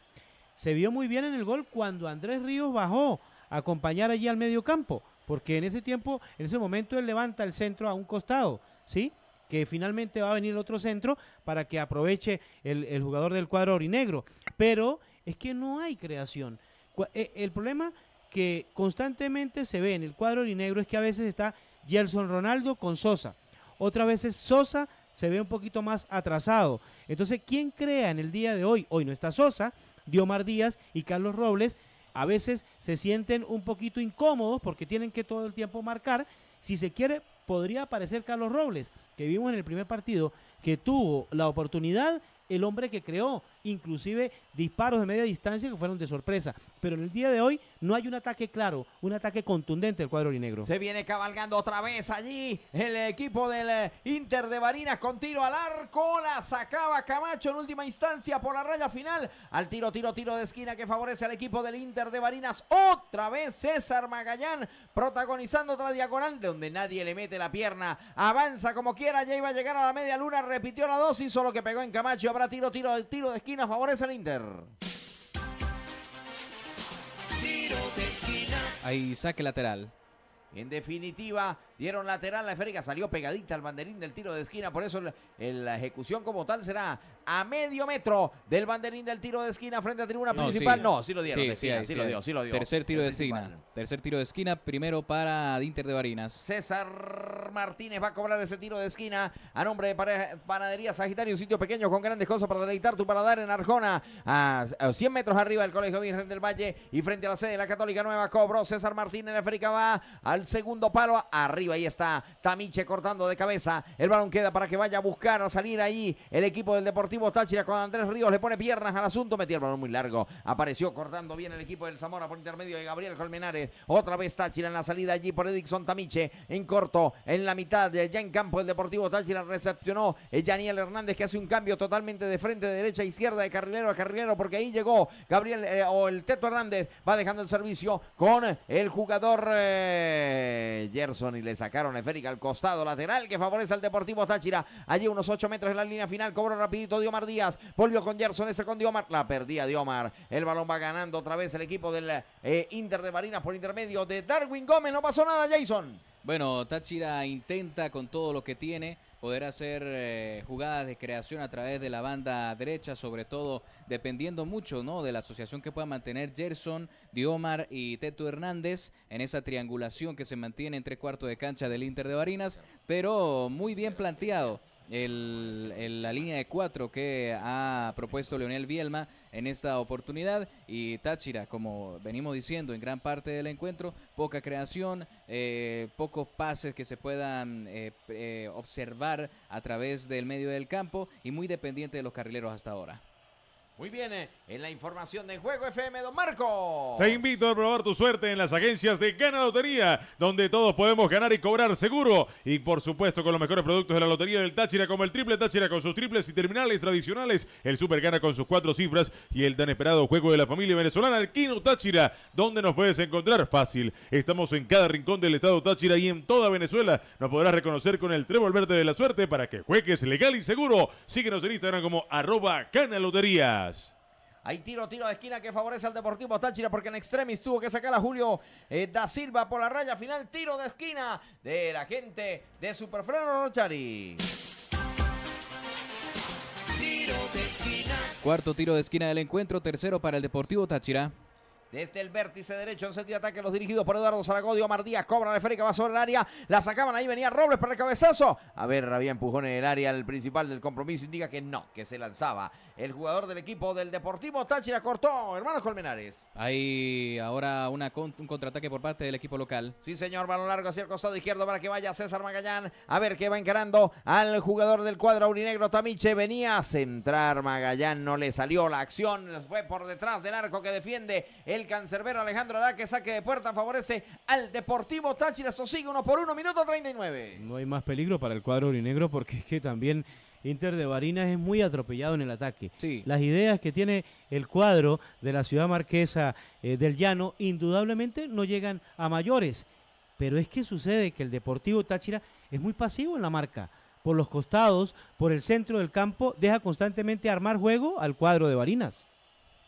Speaker 3: se vio muy bien en el gol cuando Andrés Ríos bajó a acompañar allí al medio campo, porque en ese tiempo, en ese momento él levanta el centro a un costado, ¿sí? Que finalmente va a venir otro centro para que aproveche el, jugador del cuadro orinegro. Pero es que no hay creación. Eh, el problema que constantemente se ve en el cuadro orinegro es que a veces está Gerson Ronaldo con Sosa. Otras veces Sosa se ve un poquito más atrasado. Entonces, ¿quién crea en el día de hoy? Hoy no está Sosa, Diomar Díaz y Carlos Robles, a veces se sienten un poquito incómodos porque tienen que todo el tiempo marcar. Si se quiere, podría aparecer Carlos Robles, que vimos en el primer partido, que tuvo la oportunidad, el hombre que creó, inclusive disparos de media distancia que fueron de sorpresa. Pero en el día de hoy no hay un ataque claro, un ataque contundente del cuadro negro. Se viene cabalgando otra vez allí
Speaker 2: el equipo del eh, Inter de Barinas con tiro al arco, la sacaba Camacho en última instancia por la raya final, al tiro, tiro, tiro de esquina que favorece al equipo del Inter de Barinas, otra vez César Magallán protagonizando otra diagonal donde nadie le mete la pierna, avanza como quiera, ya iba a llegar a la media luna, repitió la dosis, solo que pegó en Camacho, habrá tiro, tiro, tiro de esquina favorece al Inter. Ahí, saque lateral. En definitiva, Dieron lateral, la esférica salió pegadita al banderín del tiro de esquina. Por eso la ejecución como tal será a medio metro del banderín del tiro de esquina frente a tribuna principal. No, sí lo dieron. Sí, lo dio, sí lo dio. Tercer
Speaker 4: tiro de esquina. Tercer tiro de esquina, primero para Dinter de Barinas. César
Speaker 2: Martínez va a cobrar ese tiro de esquina a nombre de Panadería Sagitario, un sitio pequeño con grandes cosas para deleitar tu paladar en Arjona, a, 100 metros arriba del Colegio Virgen del Valle y frente a la sede de la Católica Nueva. Cobró César Martínez, la esférica va al segundo palo, arriba Ahí está Tamiche cortando de cabeza. El balón queda para que vaya a buscar a salir ahí el equipo del Deportivo Táchira con Andrés Ríos. Le pone piernas al asunto. metió el balón muy largo. Apareció cortando bien el equipo del Zamora por intermedio de Gabriel Colmenares. Otra vez Táchira en la salida allí por Edison Tamiche. En corto, en la mitad, ya en campo el Deportivo Táchira recepcionó. Eh, Yaniel Hernández que hace un cambio totalmente de frente, derecha a izquierda, de carrilero a carrilero, porque ahí llegó Gabriel eh, o el Teto Hernández. Va dejando el servicio con el jugador eh, Gerson y le sacaron la esférica al costado lateral que favorece al Deportivo Táchira. Allí unos 8 metros en la línea final. Cobro rapidito Diomar Díaz. Volvió con Gerson ese con Diomar. La perdía Diomar. El balón va ganando otra vez el equipo del eh, Inter de Marinas por intermedio de Darwin Gómez. No pasó nada, Jason. Bueno, Táchira intenta
Speaker 4: con todo lo que tiene poder hacer eh, jugadas de creación a través de la banda derecha, sobre todo dependiendo mucho ¿no? de la asociación que pueda mantener Gerson, Diomar y Teto Hernández en esa triangulación que se mantiene entre cuarto cuartos de cancha del Inter de Barinas, pero muy bien planteado el, la línea de cuatro que ha propuesto Leonel Bielma en esta oportunidad y Táchira, como venimos diciendo en gran parte del encuentro, poca creación, eh, pocos pases que se puedan eh, eh, observar a través del medio del campo y muy dependiente de los carrileros hasta
Speaker 1: ahora.
Speaker 2: Muy bien, eh, en la información de Juego FM, don Marco.
Speaker 1: Te invito a probar tu suerte en las agencias de Gana Lotería, donde todos podemos ganar y cobrar seguro. Y por supuesto, con los mejores productos de la Lotería del Táchira, como el Triple Táchira con sus triples y terminales tradicionales, el Super Gana con sus cuatro cifras y el tan esperado Juego de la Familia Venezolana, el Kino Táchira, donde nos puedes encontrar fácil. Estamos en cada rincón del estado Táchira y en toda Venezuela. Nos podrás reconocer con el trébol verde de la suerte para que juegues legal y seguro. Síguenos en Instagram como arroba Gana Lotería.
Speaker 2: Hay tiro, tiro de esquina que favorece al Deportivo Táchira porque en extremis tuvo que sacar a Julio eh, da Silva por la raya final. Tiro de esquina de la gente de Superfreno Rochari.
Speaker 4: Cuarto tiro de esquina del encuentro, tercero para el Deportivo Táchira.
Speaker 2: Desde el vértice derecho en sentido de ataque, los dirigidos por Eduardo Zaragodio, Omar Díaz cobra la esférica, va sobre el área, la sacaban ahí, venía Robles para el cabezazo. A ver, había empujón en el área, el principal del compromiso indica que no, que se lanzaba. El jugador del equipo del Deportivo Táchira cortó, hermanos Colmenares. Hay ahora una, un contraataque por parte del equipo local. Sí, señor, balón largo hacia el costado izquierdo para que vaya César Magallán. A ver qué va encarando al jugador del cuadro aurinegro, Tamiche. Venía a centrar Magallán, no le salió la acción, fue por detrás del arco que defiende el el cancerbero Alejandro Araque, saque de puerta, favorece al Deportivo Táchira. Esto sigue uno por uno, minuto 39.
Speaker 3: No hay más peligro para el cuadro urinegro porque es que también Inter de Barinas es muy atropellado en el ataque. Las ideas que tiene el cuadro de la ciudad marquesa eh, del Llano indudablemente no llegan a mayores. Pero es que sucede que el Deportivo Táchira es muy pasivo en la marca por los costados, por el centro del campo, deja constantemente armar juego al cuadro de Barinas.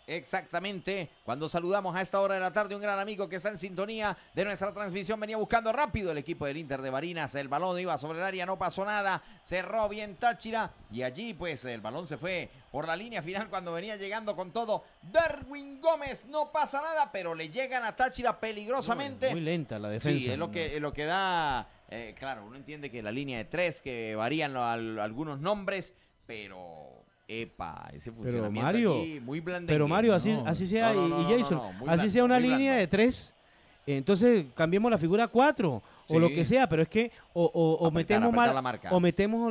Speaker 2: Exactamente, cuando saludamos a esta hora de la tarde un gran amigo que está en sintonía de nuestra transmisión, venía buscando rápido el equipo del Inter de Barinas, el balón iba sobre el área, no pasó nada, cerró bien Táchira y allí pues el balón se fue por la línea final cuando venía llegando con todo Darwin Gómez, no pasa nada, pero le llegan a Táchira peligrosamente. Muy, lenta la defensa. Sí, es lo que, lo que da, eh, claro, uno entiende que la línea de tres, que varían algunos nombres, pero Epa, ese
Speaker 3: funcionamiento pero Mario, aquí, muy Pero Mario, así, así sea, y Jason, así sea una línea de tres, entonces cambiemos la figura a cuatro, o lo que sea, pero es que o, metemos,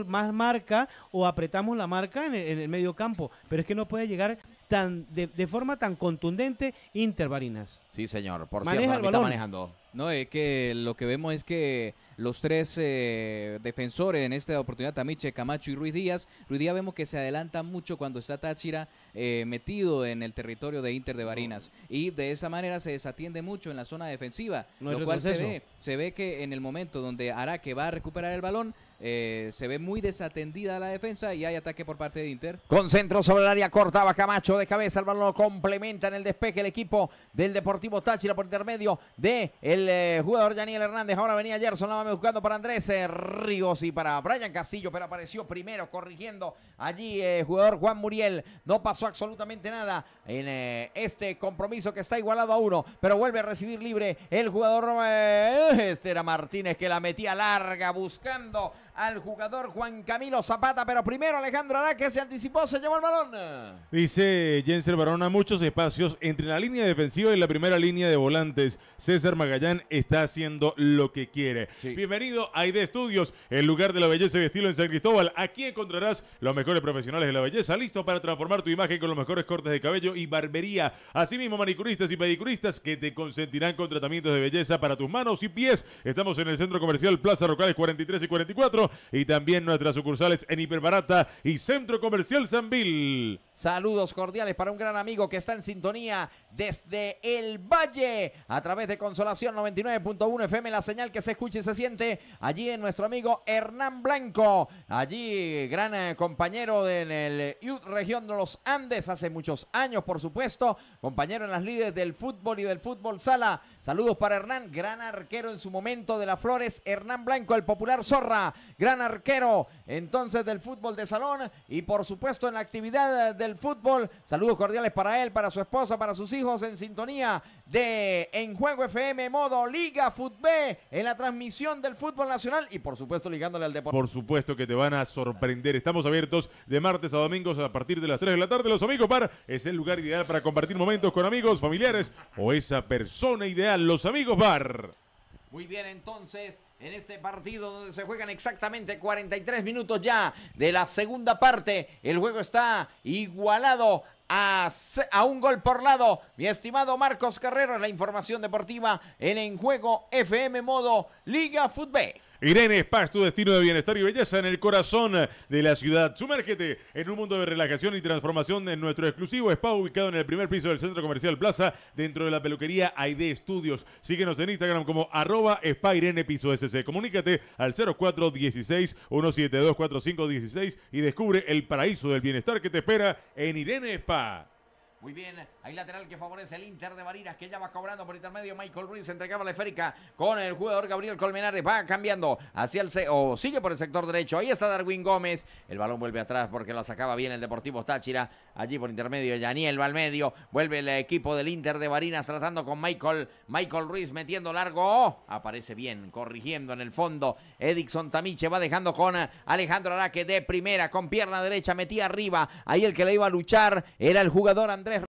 Speaker 3: más marca, o apretamos la marca en el, en medio campo, pero es que no puede llegar tan de, forma tan contundente Inter Barinas. Sí, señor,
Speaker 4: por Maneja cierto, el manejando. No, es eh, que lo que vemos es que los tres eh, defensores en esta oportunidad, Tamiche, Camacho y Ruiz Díaz, Ruiz Díaz vemos que se adelanta mucho cuando está Táchira eh, metido en el territorio de Inter de Barinas. Y de esa manera se desatiende mucho en la zona defensiva, lo cual se ve, se ve que en el momento donde Araque va a recuperar el balón, se ve muy desatendida la defensa y hay ataque por parte de Inter.
Speaker 2: Concentro sobre el área cortaba Camacho de cabeza, el balón lo complementa en el despeje el equipo del Deportivo Táchira por intermedio de el eh, jugador Daniel Hernández. Ahora venía Gerson me buscando para Andrés eh, Ríos y para Brian Castillo, pero apareció primero corrigiendo allí el eh, jugador Juan Muriel. No pasó absolutamente nada en este compromiso que está igualado a uno, pero vuelve a recibir libre el jugador Estera Martínez que la metía larga buscando al jugador Juan Camilo Zapata, pero primero Alejandro Araque se anticipó, se llevó el balón.
Speaker 1: Dice Jenser Barona, muchos espacios entre la línea defensiva y la primera línea de volantes. César Magallán está haciendo lo que quiere. Bienvenido a ID Estudios, el lugar de la belleza y estilo en San Cristóbal. Aquí encontrarás los mejores profesionales de la belleza, listos para transformar tu imagen con los mejores cortes de cabello y barbería. Asimismo, manicuristas y pedicuristas que te consentirán con tratamientos de belleza para tus manos y pies. Estamos en el centro comercial Plaza Rocales 43 y 44 y también nuestras sucursales en Hiperbarata y Centro Comercial Sanvil.
Speaker 2: Saludos cordiales para
Speaker 1: un gran amigo que está en sintonía desde el Valle
Speaker 2: a través de Consolación 99.1 FM, la señal que se escucha y se siente allí en nuestro amigo Hernán Blanco, allí gran eh, compañero en el, región de los Andes hace muchos años, por supuesto, compañero en las líderes del fútbol y del fútbol sala. Saludos para Hernán, gran arquero en su momento de las Flores, Hernán Blanco, el popular Zorra, gran arquero entonces del fútbol de salón y por supuesto en la actividad de del fútbol. Saludos cordiales para él, para su esposa, para sus hijos en sintonía de En Juego FM modo Liga Fútbol en la transmisión del fútbol nacional y por supuesto
Speaker 1: ligándole al deporte. Por supuesto que te van a sorprender. Estamos abiertos de martes a domingos a partir de las 3 de la tarde. Los amigos Bar es el lugar ideal para compartir momentos con amigos, familiares o esa persona ideal. Los amigos Bar.
Speaker 2: Muy bien, entonces en este partido donde se juegan exactamente 43 minutos ya de la segunda parte. El juego está igualado a, a, un gol por lado. Mi estimado Marcos Carrero, la información deportiva en En Juego FM Modo Liga Fútbol.
Speaker 1: Irene Spa es tu destino de bienestar y belleza en el corazón de la ciudad. Sumérgete en un mundo de relajación y transformación en nuestro exclusivo spa ubicado en el primer piso del Centro Comercial Plaza, dentro de la peluquería Aide Estudios. Síguenos en Instagram como arroba spa Irene Piso SC. Comunícate al 0416 172 y descubre el paraíso del bienestar que te espera en Irene Spa.
Speaker 2: Muy bien, hay lateral que favorece el Inter de Barinas, que ya va cobrando por intermedio. Michael Ruiz entregaba la esférica con el jugador Gabriel Colmenares. Va cambiando hacia el... o sigue por el sector derecho. Ahí está Darwin Gómez. El balón vuelve atrás porque lo sacaba bien el Deportivo Táchira. Allí por intermedio, Yaniel va al medio. Vuelve el equipo del Inter de Barinas tratando con Michael. Michael Ruiz metiendo largo. aparece bien, corrigiendo en el fondo. Edison Tamiche va dejando con Alejandro Araque de primera, con pierna derecha, metía arriba. Ahí el que le iba a luchar era el jugador Andrés.